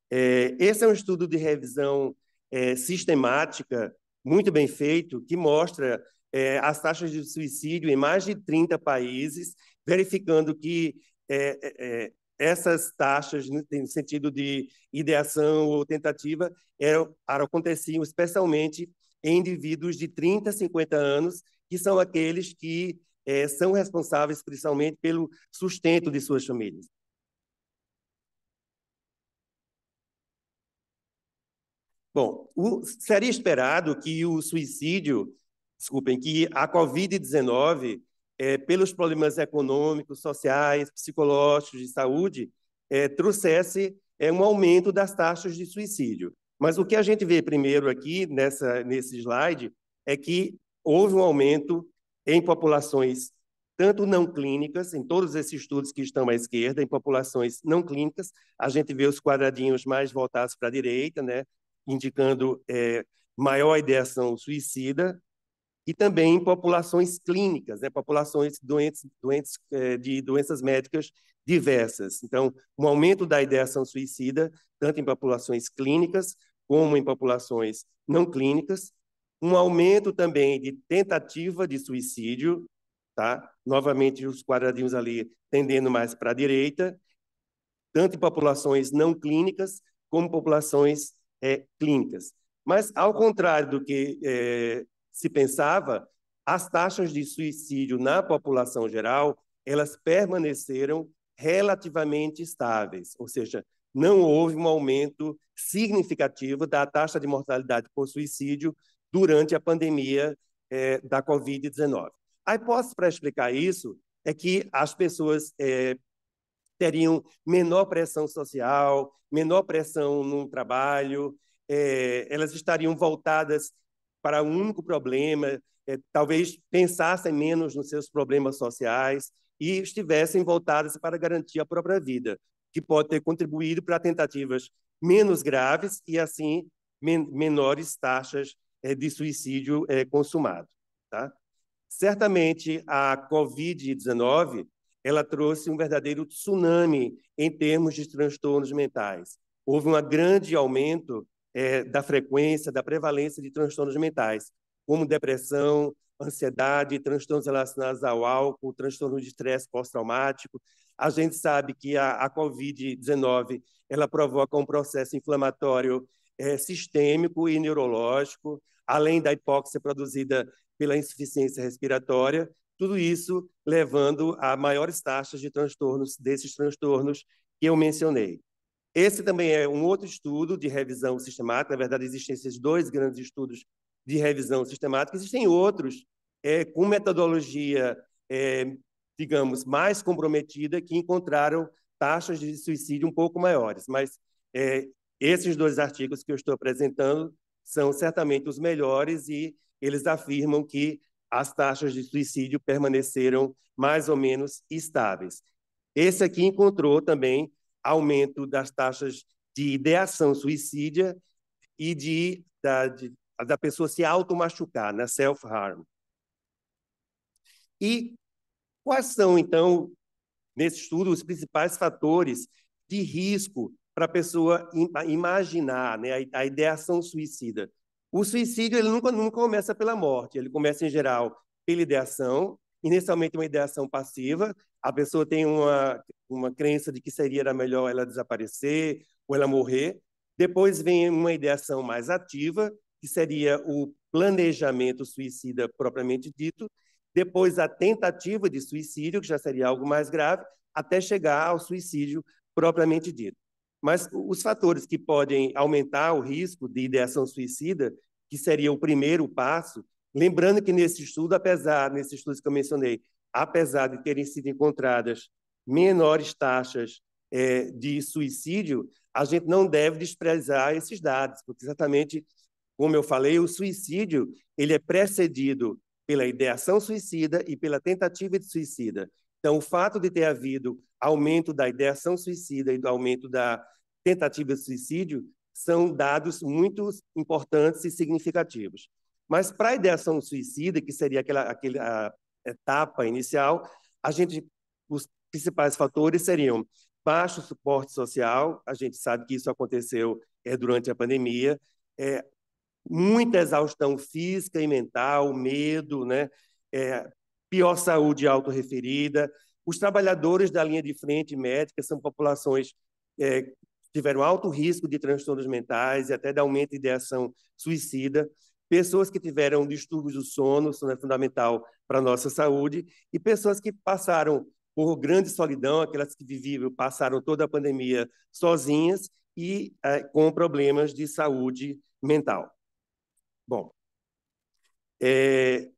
É, esse é um estudo de revisão é, sistemática, muito bem feito, que mostra é, as taxas de suicídio em mais de 30 países verificando que é, é, é, essas taxas, no sentido de ideação ou tentativa, eram, aconteciam especialmente em indivíduos de 30 50 anos, que são aqueles que é, são responsáveis principalmente pelo sustento de suas famílias. Bom, o, seria esperado que o suicídio, desculpem, que a Covid-19 é, pelos problemas econômicos, sociais, psicológicos, de saúde, é, trouxesse é, um aumento das taxas de suicídio. Mas o que a gente vê primeiro aqui nessa, nesse slide é que houve um aumento em populações tanto não clínicas, em todos esses estudos que estão à esquerda, em populações não clínicas, a gente vê os quadradinhos mais voltados para a direita, né, indicando é, maior ideação suicida, e também em populações clínicas, né, populações doentes, doentes eh, de doenças médicas diversas. Então, um aumento da ideação suicida, tanto em populações clínicas como em populações não clínicas, um aumento também de tentativa de suicídio, tá? Novamente os quadradinhos ali tendendo mais para a direita, tanto em populações não clínicas como populações é, clínicas. Mas, ao contrário do que é, se pensava, as taxas de suicídio na população geral, elas permaneceram relativamente estáveis, ou seja, não houve um aumento significativo da taxa de mortalidade por suicídio durante a pandemia eh, da Covid-19. A hipótese para explicar isso é que as pessoas eh, teriam menor pressão social, menor pressão no trabalho, eh, elas estariam voltadas para um único problema, é, talvez pensassem menos nos seus problemas sociais e estivessem voltadas para garantir a própria vida, que pode ter contribuído para tentativas menos graves e, assim, men menores taxas é, de suicídio é, consumado. Tá? Certamente, a Covid-19 ela trouxe um verdadeiro tsunami em termos de transtornos mentais. Houve um grande aumento é, da frequência, da prevalência de transtornos mentais, como depressão, ansiedade, transtornos relacionados ao álcool, transtorno de estresse pós-traumático. A gente sabe que a, a COVID-19 ela provoca um processo inflamatório é, sistêmico e neurológico, além da hipóxia produzida pela insuficiência respiratória, tudo isso levando a maiores taxas de transtornos, desses transtornos que eu mencionei. Esse também é um outro estudo de revisão sistemática. Na verdade, existem esses dois grandes estudos de revisão sistemática. Existem outros é, com metodologia, é, digamos, mais comprometida, que encontraram taxas de suicídio um pouco maiores. Mas é, esses dois artigos que eu estou apresentando são certamente os melhores e eles afirmam que as taxas de suicídio permaneceram mais ou menos estáveis. Esse aqui encontrou também aumento das taxas de ideação suicídia e de, da, de, da pessoa se automachucar, na né, self-harm. E quais são, então, nesse estudo, os principais fatores de risco para a pessoa imaginar né, a ideação suicida? O suicídio ele nunca, nunca começa pela morte, ele começa, em geral, pela ideação, inicialmente uma ideação passiva, a pessoa tem uma, uma crença de que seria melhor ela desaparecer ou ela morrer. Depois vem uma ideação mais ativa, que seria o planejamento suicida propriamente dito. Depois a tentativa de suicídio, que já seria algo mais grave, até chegar ao suicídio propriamente dito. Mas os fatores que podem aumentar o risco de ideação suicida, que seria o primeiro passo, Lembrando que nesse estudo, apesar, nesses estudos que eu mencionei, apesar de terem sido encontradas menores taxas é, de suicídio, a gente não deve desprezar esses dados, porque exatamente como eu falei, o suicídio ele é precedido pela ideação suicida e pela tentativa de suicida. Então, o fato de ter havido aumento da ideação suicida e do aumento da tentativa de suicídio são dados muito importantes e significativos. Mas para a ideação suicida, que seria aquela, aquela etapa inicial, a gente, os principais fatores seriam baixo suporte social, a gente sabe que isso aconteceu é, durante a pandemia, é, muita exaustão física e mental, medo, né? É, pior saúde autorreferida. Os trabalhadores da linha de frente médica são populações é, que tiveram alto risco de transtornos mentais e até de aumento de ideação suicida pessoas que tiveram distúrbios do sono, sono é fundamental para a nossa saúde, e pessoas que passaram por grande solidão, aquelas que viviam, passaram toda a pandemia sozinhas e eh, com problemas de saúde mental. Bom, é,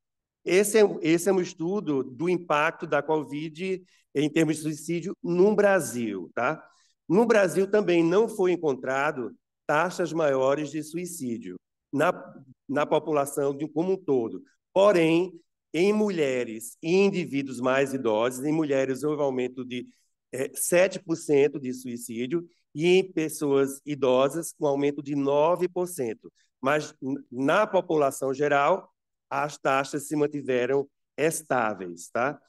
esse, é, esse é um estudo do impacto da Covid em termos de suicídio no Brasil. Tá? No Brasil também não foi encontrado taxas maiores de suicídio na, na população de, como um todo. Porém, em mulheres e indivíduos mais idosos, em mulheres houve aumento de é, 7% de suicídio e em pessoas idosas um aumento de 9%. Mas na população geral, as taxas se mantiveram estáveis, tá?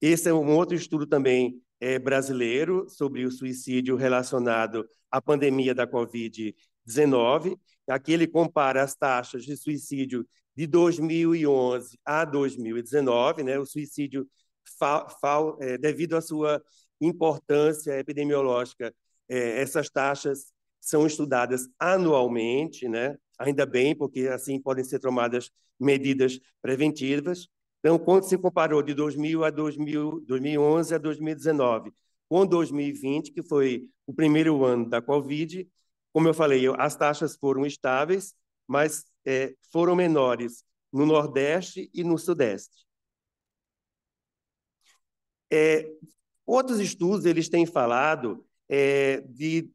Esse é um outro estudo também é, brasileiro sobre o suicídio relacionado à pandemia da Covid-19. Aqui ele compara as taxas de suicídio de 2011 a 2019, né, o suicídio é, devido à sua importância epidemiológica, é, essas taxas são estudadas anualmente, né? ainda bem, porque assim podem ser tomadas medidas preventivas. Então, quando se comparou de 2000 a 2000, 2011 a 2019, com 2020, que foi o primeiro ano da Covid, como eu falei, as taxas foram estáveis, mas é, foram menores no Nordeste e no Sudeste. É, outros estudos eles têm falado é, de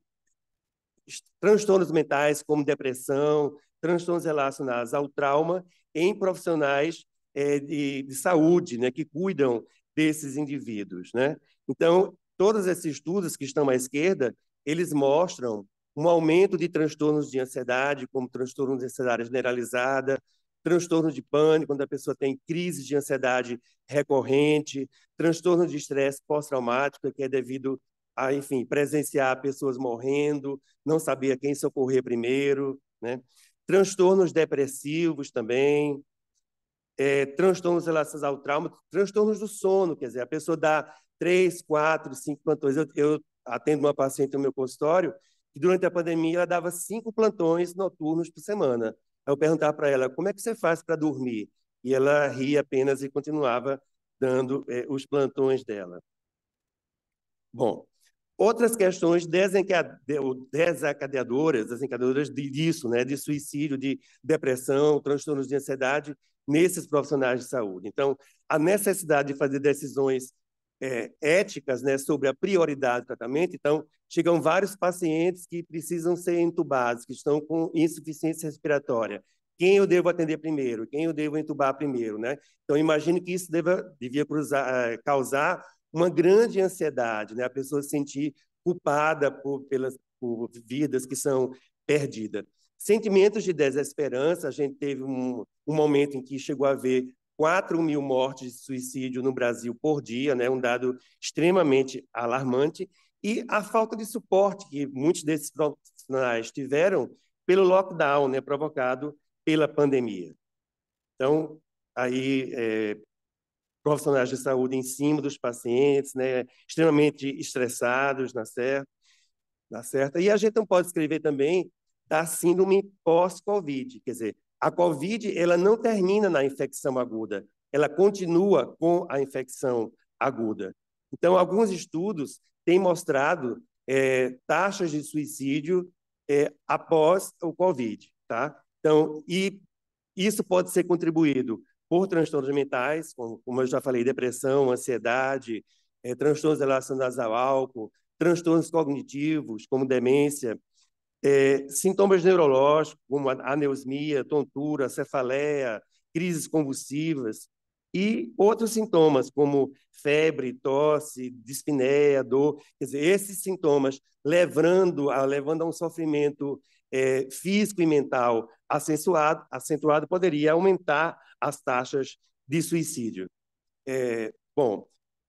transtornos mentais como depressão, transtornos relacionados ao trauma em profissionais é, de, de, saúde né, que cuidam desses indivíduos. Né? Então, todos esses estudos que estão à esquerda, eles mostram um aumento de transtornos de ansiedade, como transtorno de ansiedade generalizada, transtorno de pânico, quando a pessoa tem crise de ansiedade recorrente, transtorno de estresse pós-traumático, que é devido a, enfim, presenciar pessoas morrendo, não saber a quem socorrer primeiro, né? Transtornos depressivos também, é, transtornos relacionados ao trauma, transtornos do sono, quer dizer, a pessoa dá três, quatro, cinco plantões. Eu, eu atendo uma paciente no meu consultório que durante a pandemia ela dava cinco plantões noturnos por semana. Eu perguntava para ela, como é que você faz para dormir? E ela ria apenas e continuava dando é, os plantões dela. Bom, Outras questões desencadeadoras, desencadeadoras disso, né, de suicídio, de depressão, transtornos de ansiedade nesses profissionais de saúde. Então, a necessidade de fazer decisões é, éticas né, sobre a prioridade do tratamento. Então, chegam vários pacientes que precisam ser entubados, que estão com insuficiência respiratória. Quem eu devo atender primeiro? Quem eu devo entubar primeiro? Né? Então, imagino que isso deva, devia cruzar, é, causar uma grande ansiedade, né? a pessoa se sentir culpada por, pelas por vidas que são perdidas. Sentimentos de desesperança, a gente teve um, um momento em que chegou a haver 4 mil mortes de suicídio no Brasil por dia, né? um dado extremamente alarmante, e a falta de suporte que muitos desses profissionais tiveram pelo lockdown né? provocado pela pandemia. Então, aí, é, profissionais de saúde em cima dos pacientes, né, extremamente estressados, na certa, na certa. E a gente não pode escrever também da síndrome pós-COVID, quer dizer, a COVID ela não termina na infecção aguda, ela continua com a infecção aguda. Então, alguns estudos têm mostrado é, taxas de suicídio é, após o COVID, tá? Então, e isso pode ser contribuído por transtornos mentais, como, como eu já falei, depressão, ansiedade, é, transtornos relacionados ao álcool, transtornos cognitivos, como demência, é, sintomas neurológicos, como aneusmia, tontura, cefaleia, crises convulsivas, e outros sintomas, como febre, tosse, dispneia, dor, quer dizer, esses sintomas levando a, levando a um sofrimento é, físico e mental acentuado, acentuado poderia aumentar as taxas de suicídio. É, bom,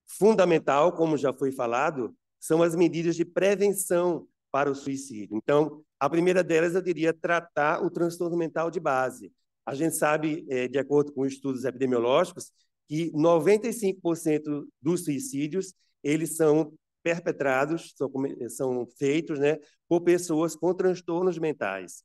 fundamental, como já foi falado, são as medidas de prevenção para o suicídio. Então, a primeira delas, eu diria, tratar o transtorno mental de base. A gente sabe, é, de acordo com estudos epidemiológicos, que 95% dos suicídios eles são perpetrados, são, são feitos né, por pessoas com transtornos mentais.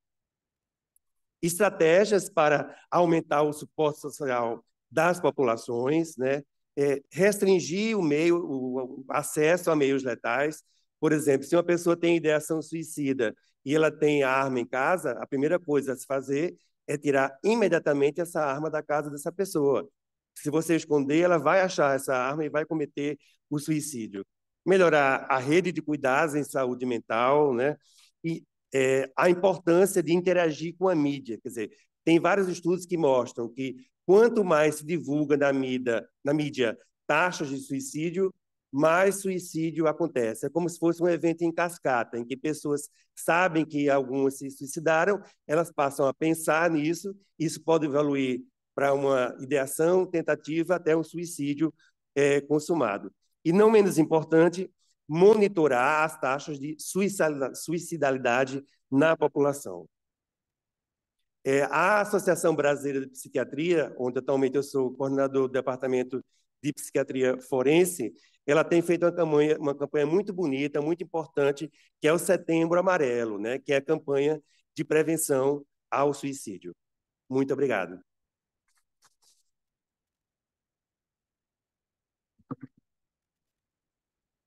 Estratégias para aumentar o suporte social das populações, né, é, restringir o meio, o acesso a meios letais. Por exemplo, se uma pessoa tem ideação suicida e ela tem a arma em casa, a primeira coisa a se fazer é tirar imediatamente essa arma da casa dessa pessoa. Se você esconder, ela vai achar essa arma e vai cometer o suicídio melhorar a rede de cuidados em saúde mental, né? E é, a importância de interagir com a mídia, quer dizer, tem vários estudos que mostram que quanto mais se divulga na mídia, na mídia taxas de suicídio, mais suicídio acontece. É como se fosse um evento em cascata, em que pessoas sabem que algumas se suicidaram, elas passam a pensar nisso, isso pode evoluir para uma ideação, tentativa, até um suicídio é, consumado. E não menos importante, monitorar as taxas de suicidalidade na população. É, a Associação Brasileira de Psiquiatria, onde atualmente eu sou coordenador do Departamento de Psiquiatria Forense, ela tem feito uma campanha, uma campanha muito bonita, muito importante, que é o Setembro Amarelo, né? que é a campanha de prevenção ao suicídio. Muito obrigado.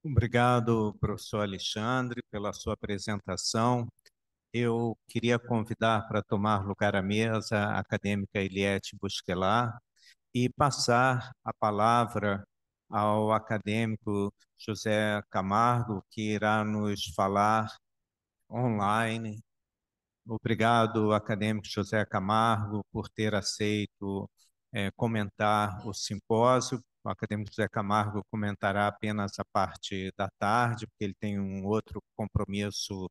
Obrigado, professor Alexandre, pela sua apresentação. Eu queria convidar para tomar lugar à mesa a acadêmica Eliette Busquelar e passar a palavra ao acadêmico José Camargo, que irá nos falar online. Obrigado, acadêmico José Camargo, por ter aceito é, comentar o simpósio o acadêmico José Camargo comentará apenas a parte da tarde, porque ele tem um outro compromisso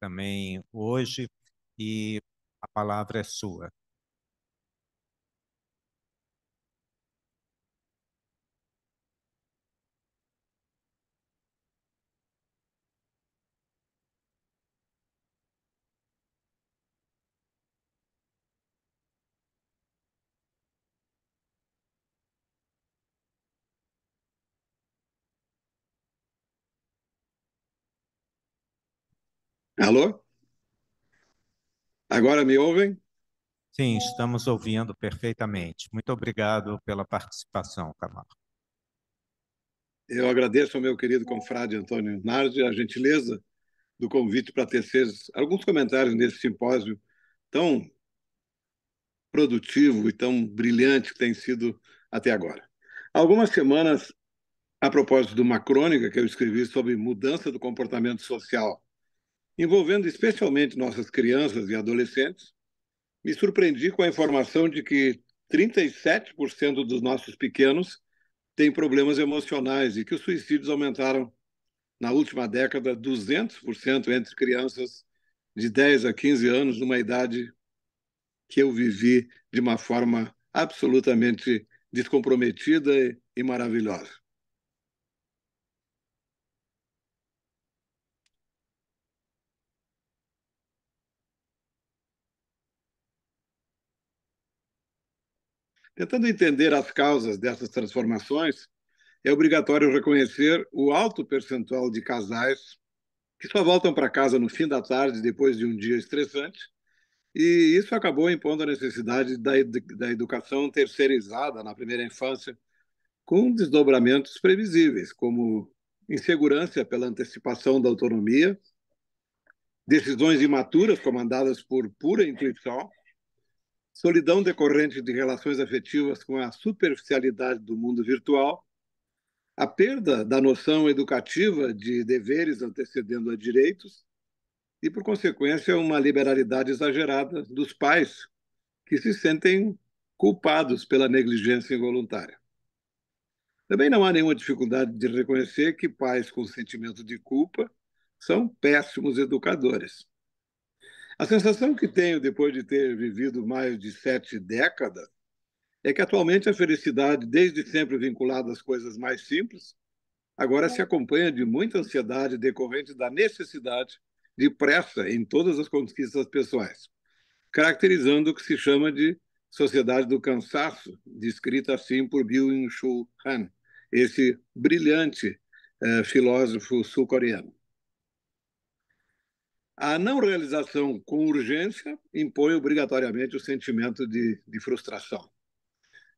também hoje, e a palavra é sua. Alô? Agora me ouvem? Sim, estamos ouvindo perfeitamente. Muito obrigado pela participação, Camargo. Eu agradeço ao meu querido confrade Antônio Nardi a gentileza do convite para tecer alguns comentários nesse simpósio tão produtivo e tão brilhante que tem sido até agora. Há algumas semanas, a propósito de uma crônica que eu escrevi sobre mudança do comportamento social envolvendo especialmente nossas crianças e adolescentes, me surpreendi com a informação de que 37% dos nossos pequenos têm problemas emocionais e que os suicídios aumentaram na última década 200% entre crianças de 10 a 15 anos, numa idade que eu vivi de uma forma absolutamente descomprometida e maravilhosa. Tentando entender as causas dessas transformações, é obrigatório reconhecer o alto percentual de casais que só voltam para casa no fim da tarde, depois de um dia estressante, e isso acabou impondo a necessidade da, da educação terceirizada na primeira infância, com desdobramentos previsíveis, como insegurança pela antecipação da autonomia, decisões imaturas comandadas por pura intuição solidão decorrente de relações afetivas com a superficialidade do mundo virtual, a perda da noção educativa de deveres antecedendo a direitos e, por consequência, uma liberalidade exagerada dos pais que se sentem culpados pela negligência involuntária. Também não há nenhuma dificuldade de reconhecer que pais com sentimento de culpa são péssimos educadores. A sensação que tenho depois de ter vivido mais de sete décadas é que atualmente a felicidade, desde sempre vinculada às coisas mais simples, agora se é. acompanha de muita ansiedade decorrente da necessidade de pressa em todas as conquistas pessoais, caracterizando o que se chama de sociedade do cansaço, descrita assim por Byung-Chul Han, esse brilhante eh, filósofo sul-coreano. A não realização com urgência impõe obrigatoriamente o sentimento de, de frustração.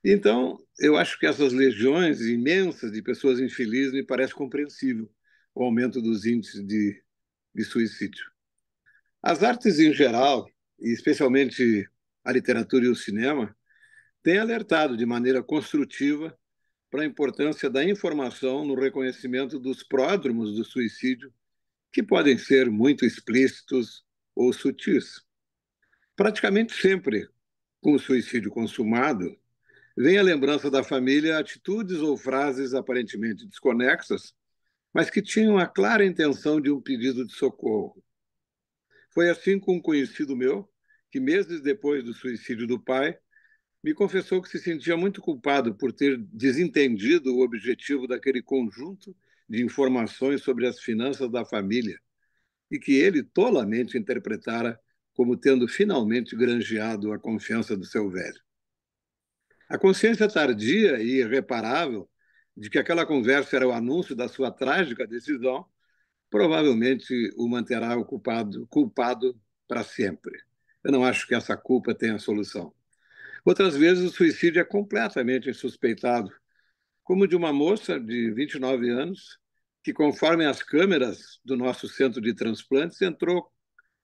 Então, eu acho que essas legiões imensas de pessoas infelizes me parece compreensível o aumento dos índices de, de suicídio. As artes em geral, e especialmente a literatura e o cinema, têm alertado de maneira construtiva para a importância da informação no reconhecimento dos pródromos do suicídio que podem ser muito explícitos ou sutis. Praticamente sempre, com o suicídio consumado, vem a lembrança da família atitudes ou frases aparentemente desconexas, mas que tinham a clara intenção de um pedido de socorro. Foi assim com um conhecido meu, que meses depois do suicídio do pai, me confessou que se sentia muito culpado por ter desentendido o objetivo daquele conjunto de informações sobre as finanças da família e que ele tolamente interpretara como tendo finalmente granjeado a confiança do seu velho. A consciência tardia e irreparável de que aquela conversa era o anúncio da sua trágica decisão provavelmente o manterá ocupado, culpado para sempre. Eu não acho que essa culpa tenha solução. Outras vezes, o suicídio é completamente insuspeitado como de uma moça de 29 anos que, conforme as câmeras do nosso centro de transplantes, entrou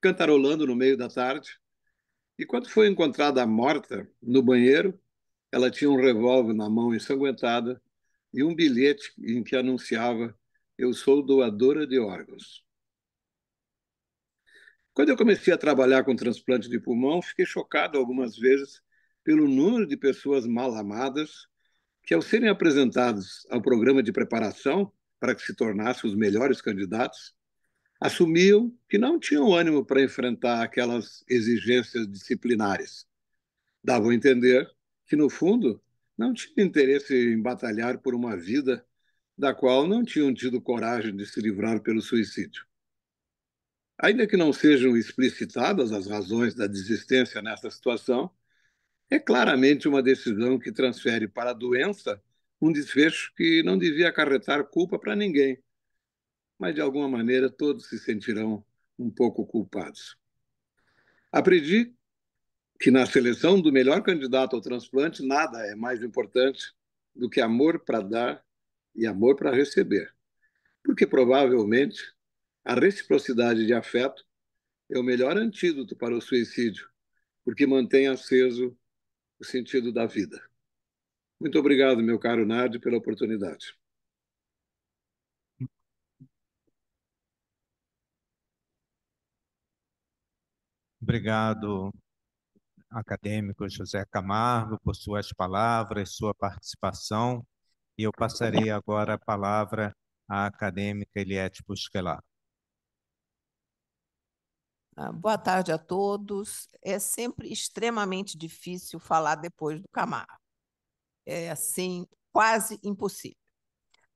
cantarolando no meio da tarde. E quando foi encontrada morta no banheiro, ela tinha um revólver na mão ensanguentada e um bilhete em que anunciava: Eu sou doadora de órgãos. Quando eu comecei a trabalhar com transplante de pulmão, fiquei chocado algumas vezes pelo número de pessoas mal amadas que, ao serem apresentados ao programa de preparação para que se tornassem os melhores candidatos, assumiam que não tinham ânimo para enfrentar aquelas exigências disciplinares. Davam a entender que, no fundo, não tinham interesse em batalhar por uma vida da qual não tinham tido coragem de se livrar pelo suicídio. Ainda que não sejam explicitadas as razões da desistência nessa situação, é claramente uma decisão que transfere para a doença um desfecho que não devia acarretar culpa para ninguém. Mas, de alguma maneira, todos se sentirão um pouco culpados. Aprendi que na seleção do melhor candidato ao transplante nada é mais importante do que amor para dar e amor para receber, porque provavelmente a reciprocidade de afeto é o melhor antídoto para o suicídio, porque mantém aceso o sentido da vida. Muito obrigado, meu caro Nardi, pela oportunidade. Obrigado, acadêmico José Camargo, por suas palavras, sua participação. E eu passarei agora a palavra à acadêmica Eliette Busquelar. Ah, boa tarde a todos. É sempre extremamente difícil falar depois do Camargo. É assim, quase impossível.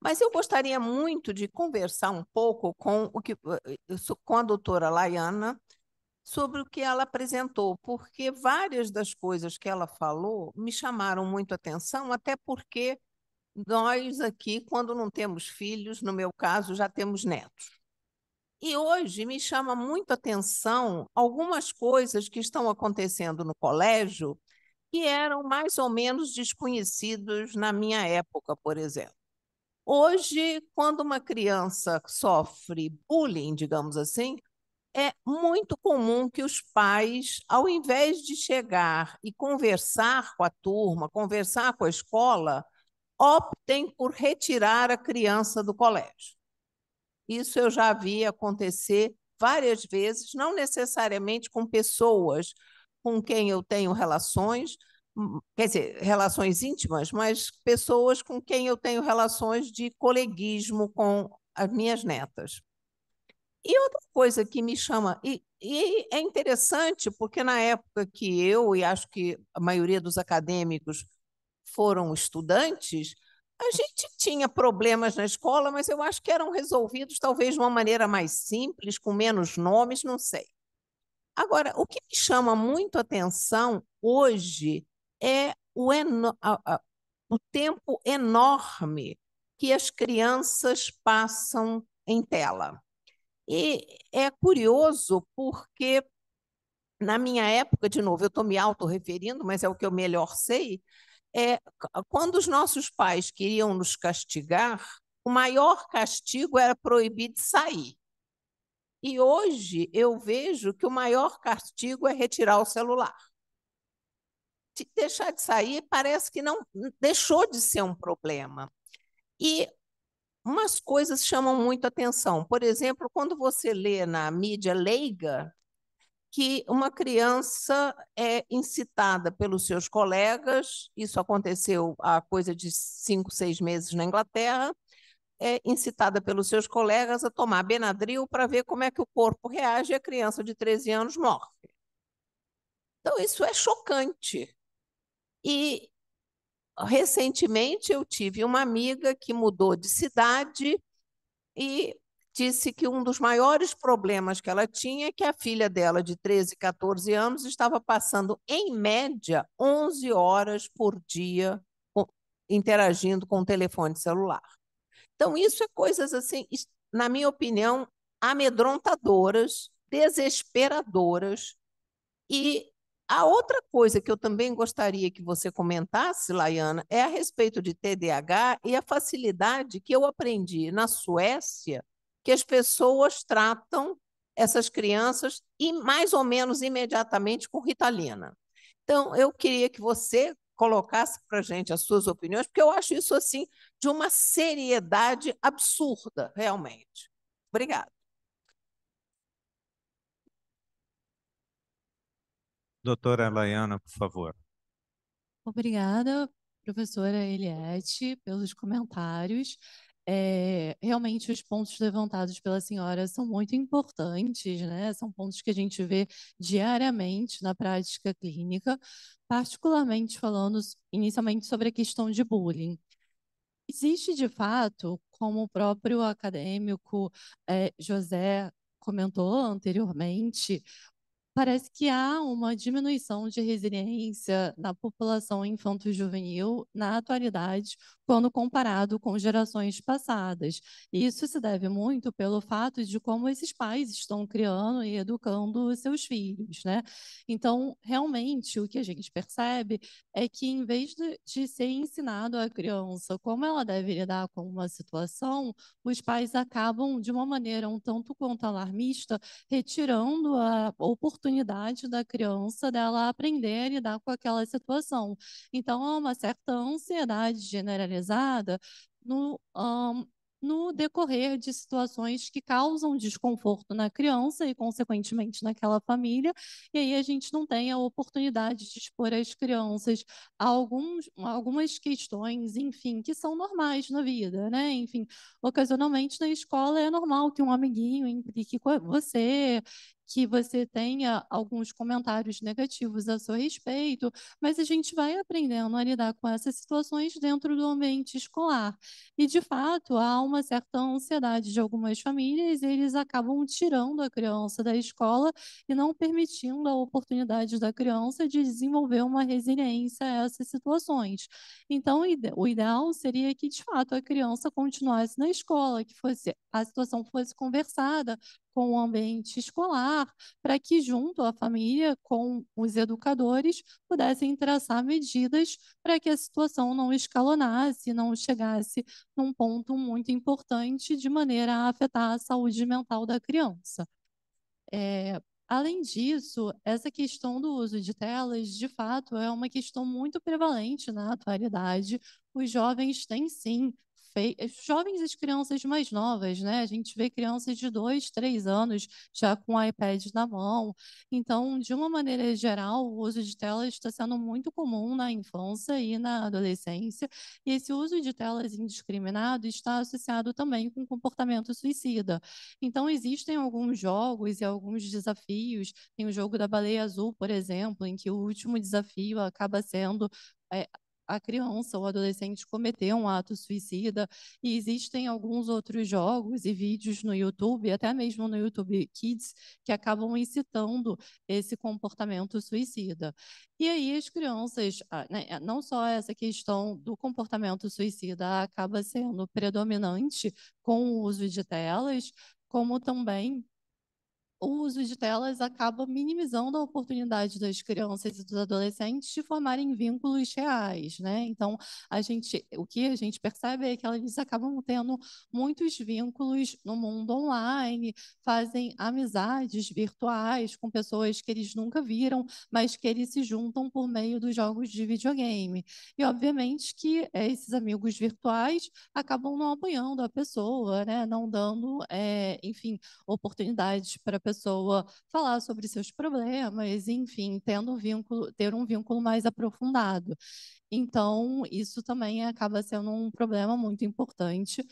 Mas eu gostaria muito de conversar um pouco com, o que, eh, com a doutora Laiana sobre o que ela apresentou, porque várias das coisas que ela falou me chamaram muito atenção, até porque nós aqui, quando não temos filhos, no meu caso, já temos netos. E hoje me chama muito atenção algumas coisas que estão acontecendo no colégio que eram mais ou menos desconhecidos na minha época, por exemplo. Hoje, quando uma criança sofre bullying, digamos assim, é muito comum que os pais, ao invés de chegar e conversar com a turma, conversar com a escola, optem por retirar a criança do colégio. Isso eu já vi acontecer várias vezes, não necessariamente com pessoas com quem eu tenho relações, hum, quer dizer, relações íntimas, mas pessoas com quem eu tenho relações de coleguismo com as minhas netas. E outra coisa que me chama, e, e é interessante, porque na época que eu, e acho que a maioria dos acadêmicos foram estudantes, a gente tinha problemas na escola, mas eu acho que eram resolvidos talvez de uma maneira mais simples, com menos nomes, não sei. Agora, o que me chama muito atenção hoje é o, a, a, o tempo enorme que as crianças passam em tela. E é curioso porque na minha época, de novo, eu estou me autorreferindo, mas é o que eu melhor sei, é, quando os nossos pais queriam nos castigar, o maior castigo era proibir de sair. E hoje eu vejo que o maior castigo é retirar o celular. Deixar de sair parece que não deixou de ser um problema. E umas coisas chamam muito atenção. Por exemplo, quando você lê na mídia leiga, que uma criança é incitada pelos seus colegas, isso aconteceu há coisa de cinco, seis meses na Inglaterra, é incitada pelos seus colegas a tomar Benadryl para ver como é que o corpo reage e a criança de 13 anos morre. Então, isso é chocante. E, recentemente, eu tive uma amiga que mudou de cidade e disse que um dos maiores problemas que ela tinha é que a filha dela, de 13, 14 anos, estava passando, em média, 11 horas por dia interagindo com o telefone celular. Então, isso é coisas assim, na minha opinião, amedrontadoras, desesperadoras. E a outra coisa que eu também gostaria que você comentasse, Laiana, é a respeito de TDAH e a facilidade que eu aprendi na Suécia que as pessoas tratam essas crianças e mais ou menos imediatamente com ritalina. Então, eu queria que você colocasse para gente as suas opiniões, porque eu acho isso assim de uma seriedade absurda, realmente. Obrigada. Doutora Laiana, por favor. Obrigada, professora Eliette, pelos comentários é, realmente os pontos levantados pela senhora são muito importantes, né? São pontos que a gente vê diariamente na prática clínica, particularmente falando inicialmente sobre a questão de bullying. Existe de fato, como o próprio acadêmico é, José comentou anteriormente, parece que há uma diminuição de resiliência na população infanto-juvenil na atualidade, quando comparado com gerações passadas. isso se deve muito pelo fato de como esses pais estão criando e educando seus filhos, né? Então, realmente, o que a gente percebe é que em vez de, de ser ensinado à criança como ela deve lidar com uma situação, os pais acabam, de uma maneira um tanto quanto alarmista, retirando a oportunidade da criança dela aprender a lidar com aquela situação. Então, há uma certa ansiedade generalizada represada no, um, no decorrer de situações que causam desconforto na criança e, consequentemente, naquela família, e aí a gente não tem a oportunidade de expor as crianças a alguns, algumas questões, enfim, que são normais na vida, né? Enfim, ocasionalmente na escola é normal que um amiguinho implique com você, que você tenha alguns comentários negativos a seu respeito, mas a gente vai aprendendo a lidar com essas situações dentro do ambiente escolar. E, de fato, há uma certa ansiedade de algumas famílias, e eles acabam tirando a criança da escola e não permitindo a oportunidade da criança de desenvolver uma resiliência a essas situações. Então, o ideal seria que, de fato, a criança continuasse na escola, que fosse a situação fosse conversada, com o ambiente escolar, para que, junto à família, com os educadores, pudessem traçar medidas para que a situação não escalonasse, não chegasse num ponto muito importante de maneira a afetar a saúde mental da criança. É, Além disso, essa questão do uso de telas, de fato, é uma questão muito prevalente na atualidade. Os jovens têm sim feitas, eh, jovens as crianças mais novas, né? A gente vê crianças de dois, três anos já com iPad na mão. Então, de uma maneira geral, o uso de telas está sendo muito comum na infância e na adolescência. E esse uso de telas indiscriminado está associado também com comportamento suicida. Então, existem alguns jogos e alguns desafios. Tem o jogo da baleia azul, por exemplo, em que o último desafio acaba sendo é, a criança ou adolescente cometer um ato suicida. E existem alguns outros jogos e vídeos no YouTube, até mesmo no YouTube Kids, que acabam incitando esse comportamento suicida. E aí as crianças, ah, né, não só essa questão do comportamento suicida acaba sendo predominante com o uso de telas, como também o uso de telas acaba minimizando a oportunidade das crianças e dos adolescentes de formarem vínculos reais, né? Então, a gente, o que a gente percebe é que eles acabam tendo muitos vínculos no mundo online, fazem amizades virtuais com pessoas que eles nunca viram, mas que eles se juntam por meio dos jogos de videogame. E, obviamente, que é, esses amigos virtuais acabam não apoiando a pessoa, né? Não dando, é, enfim, oportunidades para pessoa falar sobre seus problemas, enfim, tendo um vínculo, ter um vínculo mais aprofundado. Então, isso também acaba sendo um problema muito importante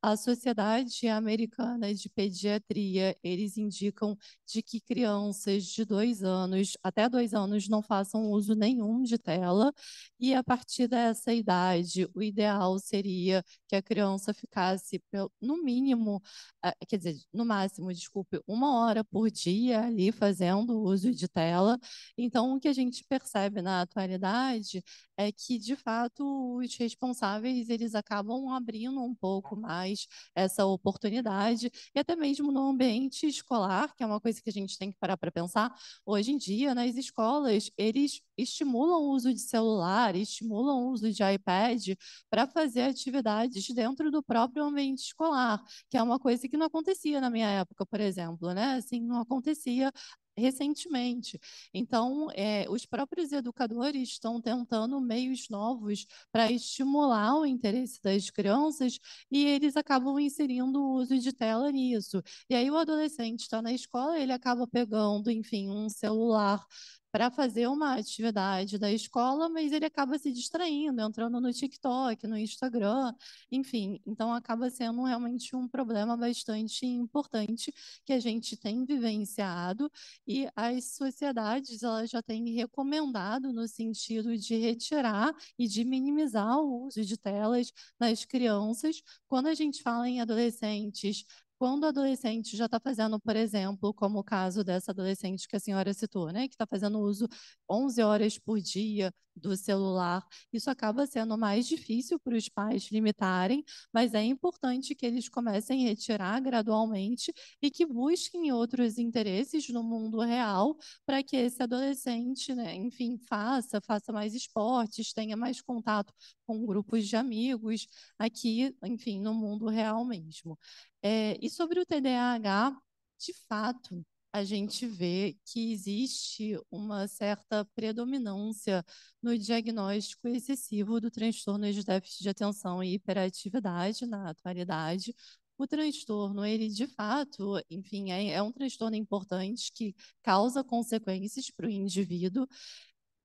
a Sociedade Americana de Pediatria, eles indicam de que crianças de dois anos até dois anos não façam uso nenhum de tela, e a partir dessa idade, o ideal seria que a criança ficasse no mínimo, eh, quer dizer, no máximo, desculpe, uma hora por dia ali fazendo uso de tela. Então, o que a gente percebe na atualidade é que, de fato, os responsáveis eles acabam abrindo um pouco mais mais essa oportunidade, e até mesmo no ambiente escolar, que é uma coisa que a gente tem que parar para pensar. Hoje em dia, nas escolas, eles estimulam o uso de celular, estimulam o uso de iPad para fazer atividades dentro do próprio ambiente escolar, que é uma coisa que não acontecia na minha época, por exemplo, né? Assim, não acontecia recentemente. Então, é, os próprios educadores estão tentando meios novos para estimular o interesse das crianças e eles acabam inserindo o uso de tela nisso. E aí o adolescente está na escola, ele acaba pegando, enfim, um celular para fazer uma atividade da escola, mas ele acaba se distraindo, entrando no TikTok, no Instagram, enfim. Então, acaba sendo realmente um problema bastante importante que a gente tem vivenciado e as sociedades elas já têm recomendado no sentido de retirar e de minimizar o uso de telas nas crianças. Quando a gente fala em adolescentes quando o adolescente já está fazendo, por exemplo, como o caso dessa adolescente que a senhora citou, né, que está fazendo uso 11 horas por dia do celular, isso acaba sendo mais difícil para os pais limitarem, mas é importante que eles comecem a retirar gradualmente e que busquem outros interesses no mundo real para que esse adolescente, né, enfim, faça, faça mais esportes, tenha mais contato com grupos de amigos aqui, enfim, no mundo real mesmo. É, e sobre o TDAH, de fato, a gente vê que existe uma certa predominância no diagnóstico excessivo do transtorno de déficit de atenção e hiperatividade na atualidade. O transtorno, ele de fato, enfim, é, é um transtorno importante que causa consequências para o indivíduo,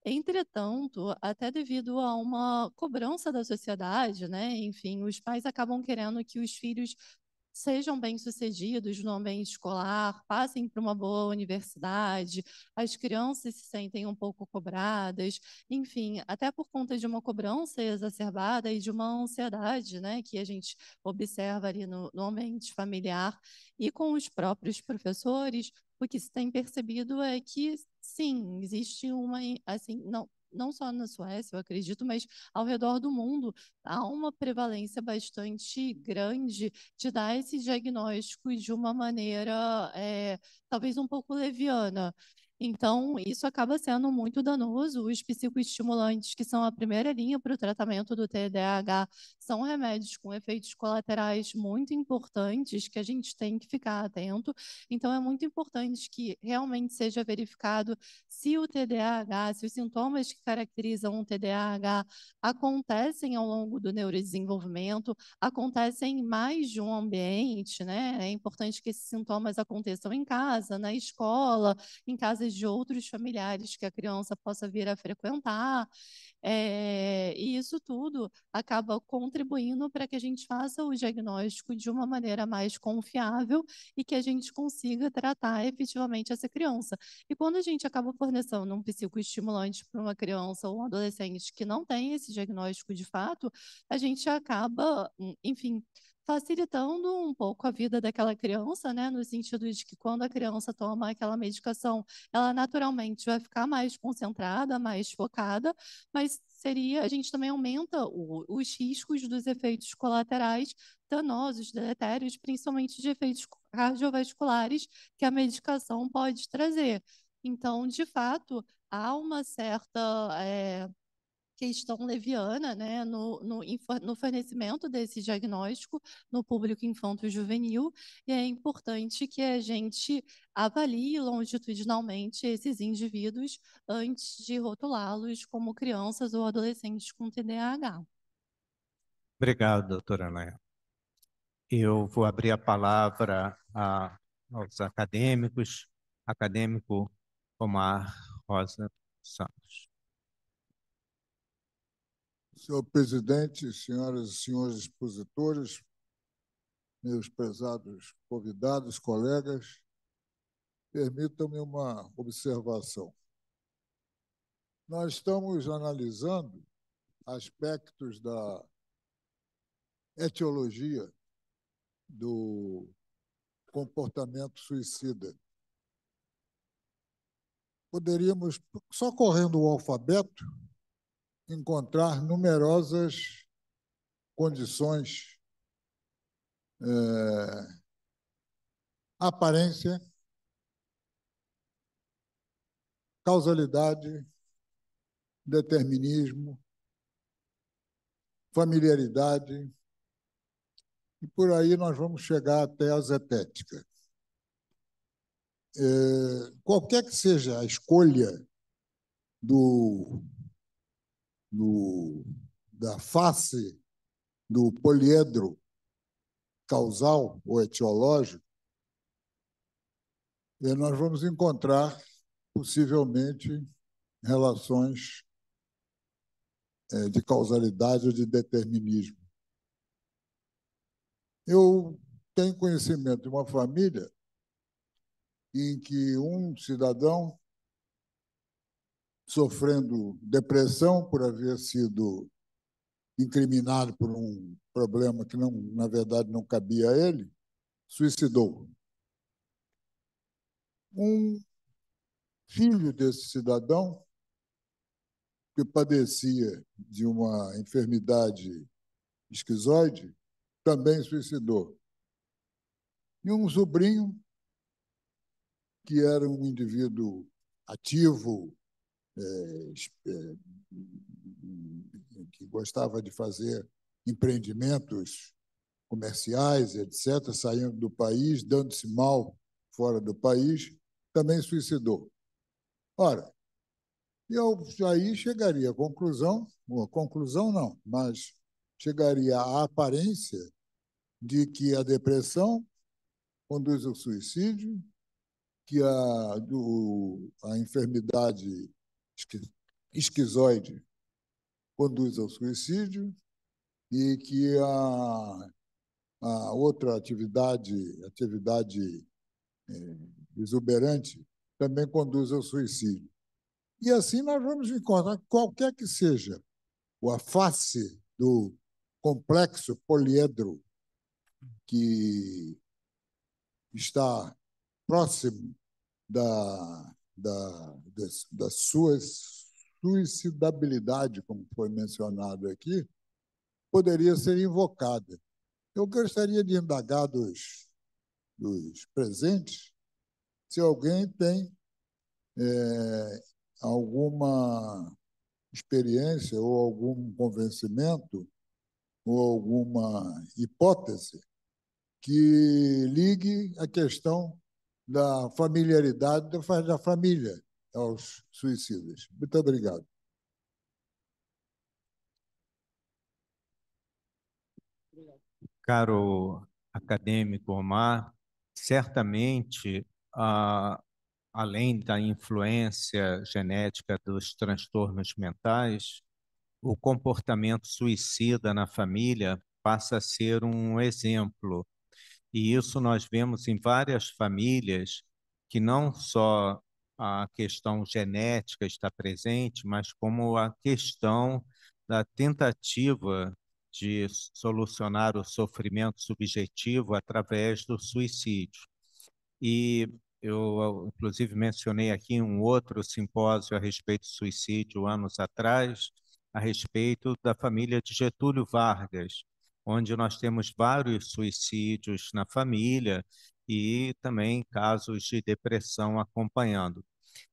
Entretanto, até devido a uma cobrança da sociedade, né? Enfim, os pais acabam querendo que os filhos sejam bem-sucedidos no ambiente escolar, passem para uma boa universidade, as crianças se sentem um pouco cobradas, enfim, até por conta de uma cobrança exacerbada e de uma ansiedade né, que a gente observa ali no, no ambiente familiar e com os próprios professores, o que se tem percebido é que sim, existe uma assim, não, não só na Suécia, eu acredito, mas ao redor do mundo, há uma prevalência bastante grande de dar esses diagnósticos de uma maneira é, talvez um pouco leviana. Então, isso acaba sendo muito danoso. Os psicoestimulantes, que são a primeira linha para o tratamento do TDAH, são remédios com efeitos colaterais muito importantes que a gente tem que ficar atento. Então, é muito importante que realmente seja verificado se o TDAH, se os sintomas que caracterizam o TDAH acontecem ao longo do neurodesenvolvimento, acontecem em mais de um ambiente, né? É importante que esses sintomas aconteçam em casa, na escola, em casas de outros familiares que a criança possa vir a frequentar, é, e isso tudo acaba contribuindo para que a gente faça o diagnóstico de uma maneira mais confiável e que a gente consiga tratar efetivamente essa criança. E quando a gente acaba fornecendo um psicoestimulante para uma criança ou um adolescente que não tem esse diagnóstico de fato, a gente acaba, enfim, facilitando um pouco a vida daquela criança, né? No sentido de que quando a criança toma aquela medicação, ela naturalmente vai ficar mais concentrada, mais focada, mas seria a gente também aumenta o, os riscos dos efeitos colaterais danosos, deletérios, principalmente de efeitos cardiovasculares que a medicação pode trazer. Então, de fato, há uma certa é, questão leviana né, no, no, no fornecimento desse diagnóstico no público infanto-juvenil, e é importante que a gente avalie longitudinalmente esses indivíduos antes de rotulá-los como crianças ou adolescentes com TDAH. Obrigado, doutora Leia. Eu vou abrir a palavra a, aos acadêmicos, acadêmico Omar Rosa Santos. Senhor presidente, senhoras e senhores expositores, meus prezados convidados, colegas, permitam-me uma observação. Nós estamos analisando aspectos da etiologia do comportamento suicida. Poderíamos, só correndo o alfabeto, encontrar numerosas condições, é, aparência, causalidade, determinismo, familiaridade, e por aí nós vamos chegar até a zetética. É, qualquer que seja a escolha do no da face do poliedro causal ou etiológico, e nós vamos encontrar, possivelmente, relações é, de causalidade ou de determinismo. Eu tenho conhecimento de uma família em que um cidadão sofrendo depressão por haver sido incriminado por um problema que, não, na verdade, não cabia a ele, suicidou. Um filho desse cidadão, que padecia de uma enfermidade esquizoide, também suicidou. E um sobrinho, que era um indivíduo ativo, eh, eh, que gostava de fazer empreendimentos comerciais, etc., saindo do país, dando-se mal fora do país, também suicidou. Ora, eu aí chegaria à conclusão, ou conclusão não, mas chegaria à aparência de que a depressão conduz ao suicídio, que a, do, a enfermidade esquizoide conduz ao suicídio e que a, a outra atividade, atividade eh, exuberante também conduz ao suicídio. E assim nós vamos encontrar qualquer que seja a face do complexo poliedro que está próximo da da, da sua suicidabilidade, como foi mencionado aqui, poderia ser invocada. Eu gostaria de indagar dos, dos presentes se alguém tem é, alguma experiência ou algum convencimento ou alguma hipótese que ligue a questão da familiaridade da família aos suicidas. Muito obrigado. Caro acadêmico Omar, certamente, além da influência genética dos transtornos mentais, o comportamento suicida na família passa a ser um exemplo e isso nós vemos em várias famílias que não só a questão genética está presente, mas como a questão da tentativa de solucionar o sofrimento subjetivo através do suicídio. E eu, inclusive, mencionei aqui um outro simpósio a respeito do suicídio anos atrás, a respeito da família de Getúlio Vargas, onde nós temos vários suicídios na família e também casos de depressão acompanhando.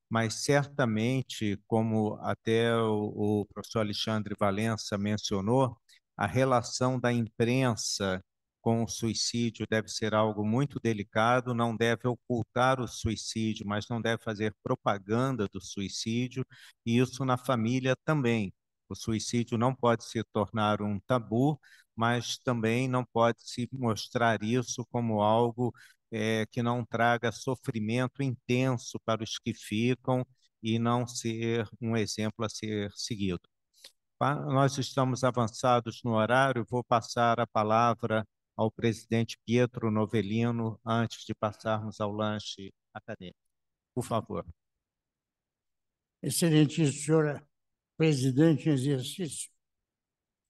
Mas certamente, como até o, o professor Alexandre Valença mencionou, a relação da imprensa com o suicídio deve ser algo muito delicado, não deve ocultar o suicídio, mas não deve fazer propaganda do suicídio, e isso na família também. O suicídio não pode se tornar um tabu, mas também não pode se mostrar isso como algo é, que não traga sofrimento intenso para os que ficam e não ser um exemplo a ser seguido. Tá? Nós estamos avançados no horário, vou passar a palavra ao presidente Pietro Novelino antes de passarmos ao lanche acadêmico. Por favor. Excelentíssima senhora presidente em exercício,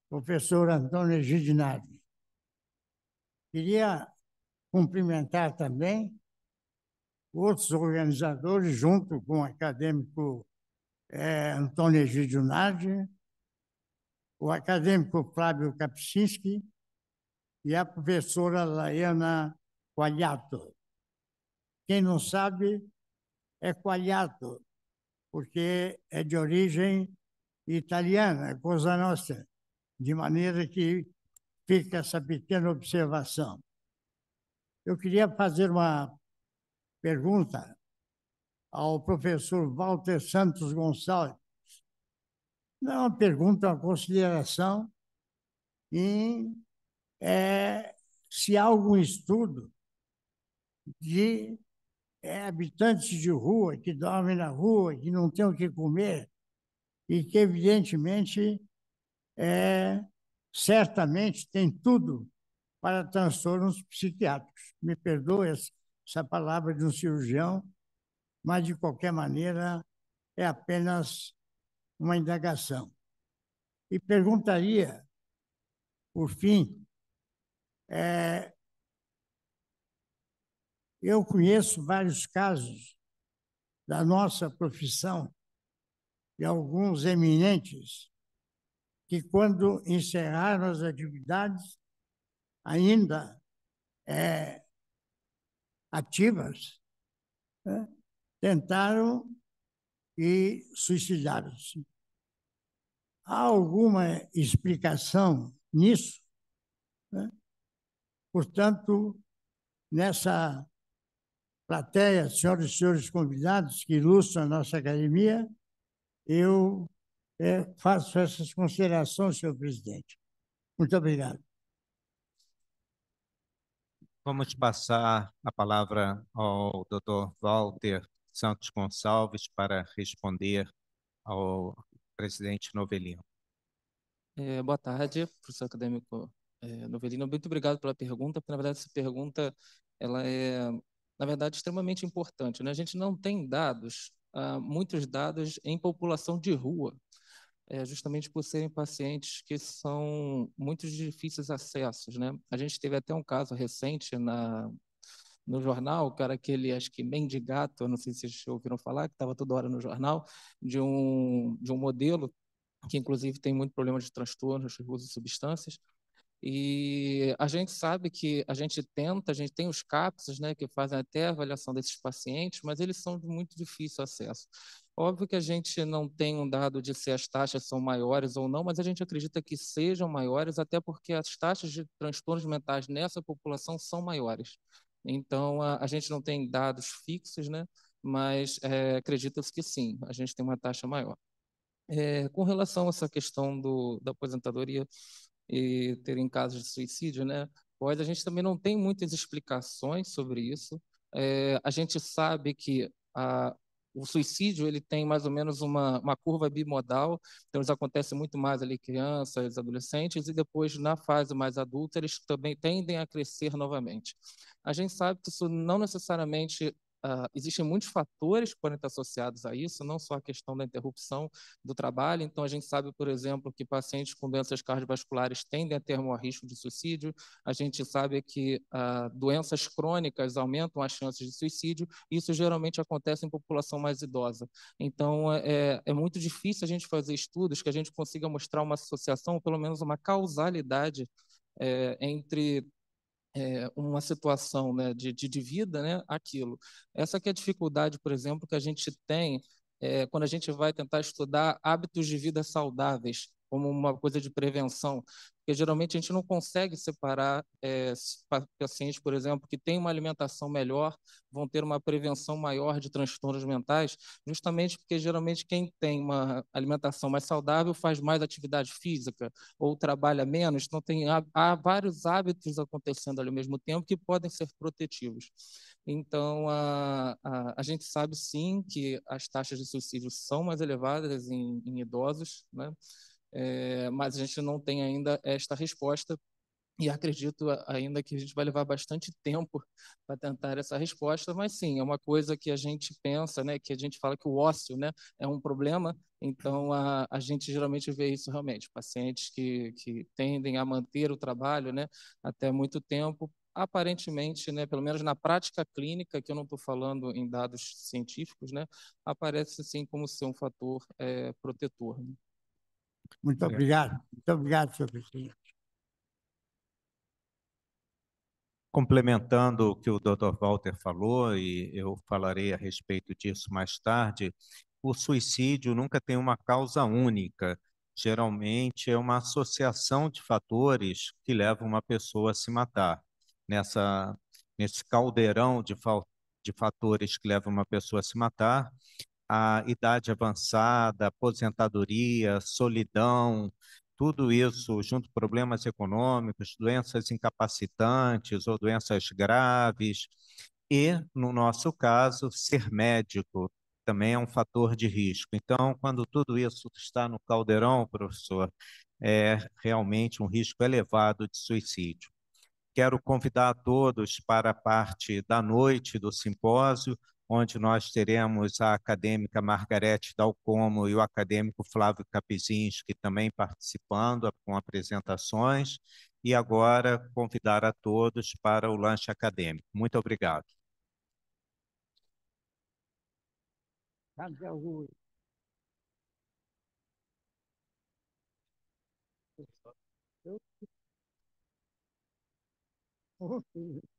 professor Antônio Egidinari. Queria cumprimentar também outros organizadores, junto com o acadêmico é, Antônio Egídio o acadêmico Flávio Kapsinski e a professora Laiana Qualiato. Quem não sabe é Qualiato, porque é de origem italiana, é coisa nossa de maneira que fica essa pequena observação. Eu queria fazer uma pergunta ao professor Walter Santos Gonçalves. Não é uma pergunta, é uma consideração e é, se há algum estudo de é, habitantes de rua que dormem na rua, que não têm o que comer, e que, evidentemente, é, certamente tem tudo para transtornos psiquiátricos. Me perdoe essa, palavra de um cirurgião, mas, de qualquer maneira, é apenas uma indagação. E perguntaria, por fim, é, eu conheço vários casos da nossa profissão de alguns eminentes que, quando encerraram as atividades, ainda é, ativas, né? tentaram e suicidaram-se. Há alguma explicação nisso? Né? Portanto, nessa plateia, senhoras e senhores convidados que ilustram a nossa academia, eu é, faço essas considerações, senhor presidente. Muito obrigado. Vamos passar a palavra ao Dr. Walter Santos Gonçalves para responder ao presidente Novelino. É, boa tarde, professor acadêmico é, Novelino. Muito obrigado pela pergunta, porque, na verdade, essa pergunta ela é, na verdade, extremamente importante. Né? A gente não tem dados uh, muitos dados em população de rua, é, justamente por serem pacientes que são muito difíceis acessos. Né? A gente teve até um caso recente na, no jornal, o cara que ele, acho que mendigato, eu não sei se vocês ouviram falar, que estava toda hora no jornal, de um, de um modelo que inclusive tem muito problema de transtornos, de uso de substâncias, e a gente sabe que a gente tenta, a gente tem os CAPSs, né, que fazem até a avaliação desses pacientes, mas eles são de muito difícil acesso. Óbvio que a gente não tem um dado de se as taxas são maiores ou não, mas a gente acredita que sejam maiores, até porque as taxas de transtornos mentais nessa população são maiores. Então, a, a gente não tem dados fixos, né? mas é, acredita-se que sim, a gente tem uma taxa maior. É, com relação a essa questão do, da aposentadoria e terem casos de suicídio, né? Pois a gente também não tem muitas explicações sobre isso. É, a gente sabe que a, o suicídio ele tem mais ou menos uma, uma curva bimodal, então eles acontecem muito mais ali crianças, adolescentes, e depois na fase mais adulta eles também tendem a crescer novamente. A gente sabe que isso não necessariamente Uh, existem muitos fatores que podem estar associados a isso, não só a questão da interrupção do trabalho. Então, a gente sabe, por exemplo, que pacientes com doenças cardiovasculares tendem a ter maior risco de suicídio. A gente sabe que uh, doenças crônicas aumentam as chances de suicídio. Isso geralmente acontece em população mais idosa. Então, é, é muito difícil a gente fazer estudos que a gente consiga mostrar uma associação, ou pelo menos uma causalidade é, entre é, uma situação né, de, de, vida, né, aquilo. Essa que é a dificuldade, por exemplo, que a gente tem é, quando a gente vai tentar estudar hábitos de vida saudáveis, como uma coisa de prevenção. Porque geralmente a gente não consegue separar é, pacientes, por exemplo, que têm uma alimentação melhor, vão ter uma prevenção maior de transtornos mentais, justamente porque geralmente quem tem uma alimentação mais saudável faz mais atividade física ou trabalha menos. Então, tem, há, há vários hábitos acontecendo ali ao mesmo tempo que podem ser protetivos. Então, a, a, a gente sabe sim que as taxas de suicídio são mais elevadas em, em idosos, né? é, mas a gente não tem ainda esta resposta e acredito ainda que a gente vai levar bastante tempo para tentar essa resposta, mas sim, é uma coisa que a gente pensa, né, que a gente fala que o ócio né, é um problema, então a, a gente geralmente vê isso realmente, pacientes que, que tendem a manter o trabalho né, até muito tempo, aparentemente, né, pelo menos na prática clínica, que eu não estou falando em dados científicos, né, aparece sim como ser um fator é, protetor. Né? Muito obrigado. obrigado. Muito obrigado, senhor presidente. Complementando o que o Dr. Walter falou, e eu falarei a respeito disso mais tarde, o suicídio nunca tem uma causa única. Geralmente é uma associação de fatores que leva uma pessoa a se matar. Nessa, nesse caldeirão de, de fatores que levam uma pessoa a se matar, a idade avançada, aposentadoria, solidão, tudo uhum. isso, junto com problemas econômicos, doenças incapacitantes ou doenças graves, e, no nosso caso, ser médico também é um fator de risco. Então, quando tudo isso está no caldeirão, professor, é realmente um risco elevado de suicídio. Quero convidar a todos para a parte da noite do simpósio, onde nós teremos a acadêmica Margarete Dalcomo e o acadêmico Flávio que também participando com apresentações, e agora convidar a todos para o lanche acadêmico. Muito obrigado. Oh,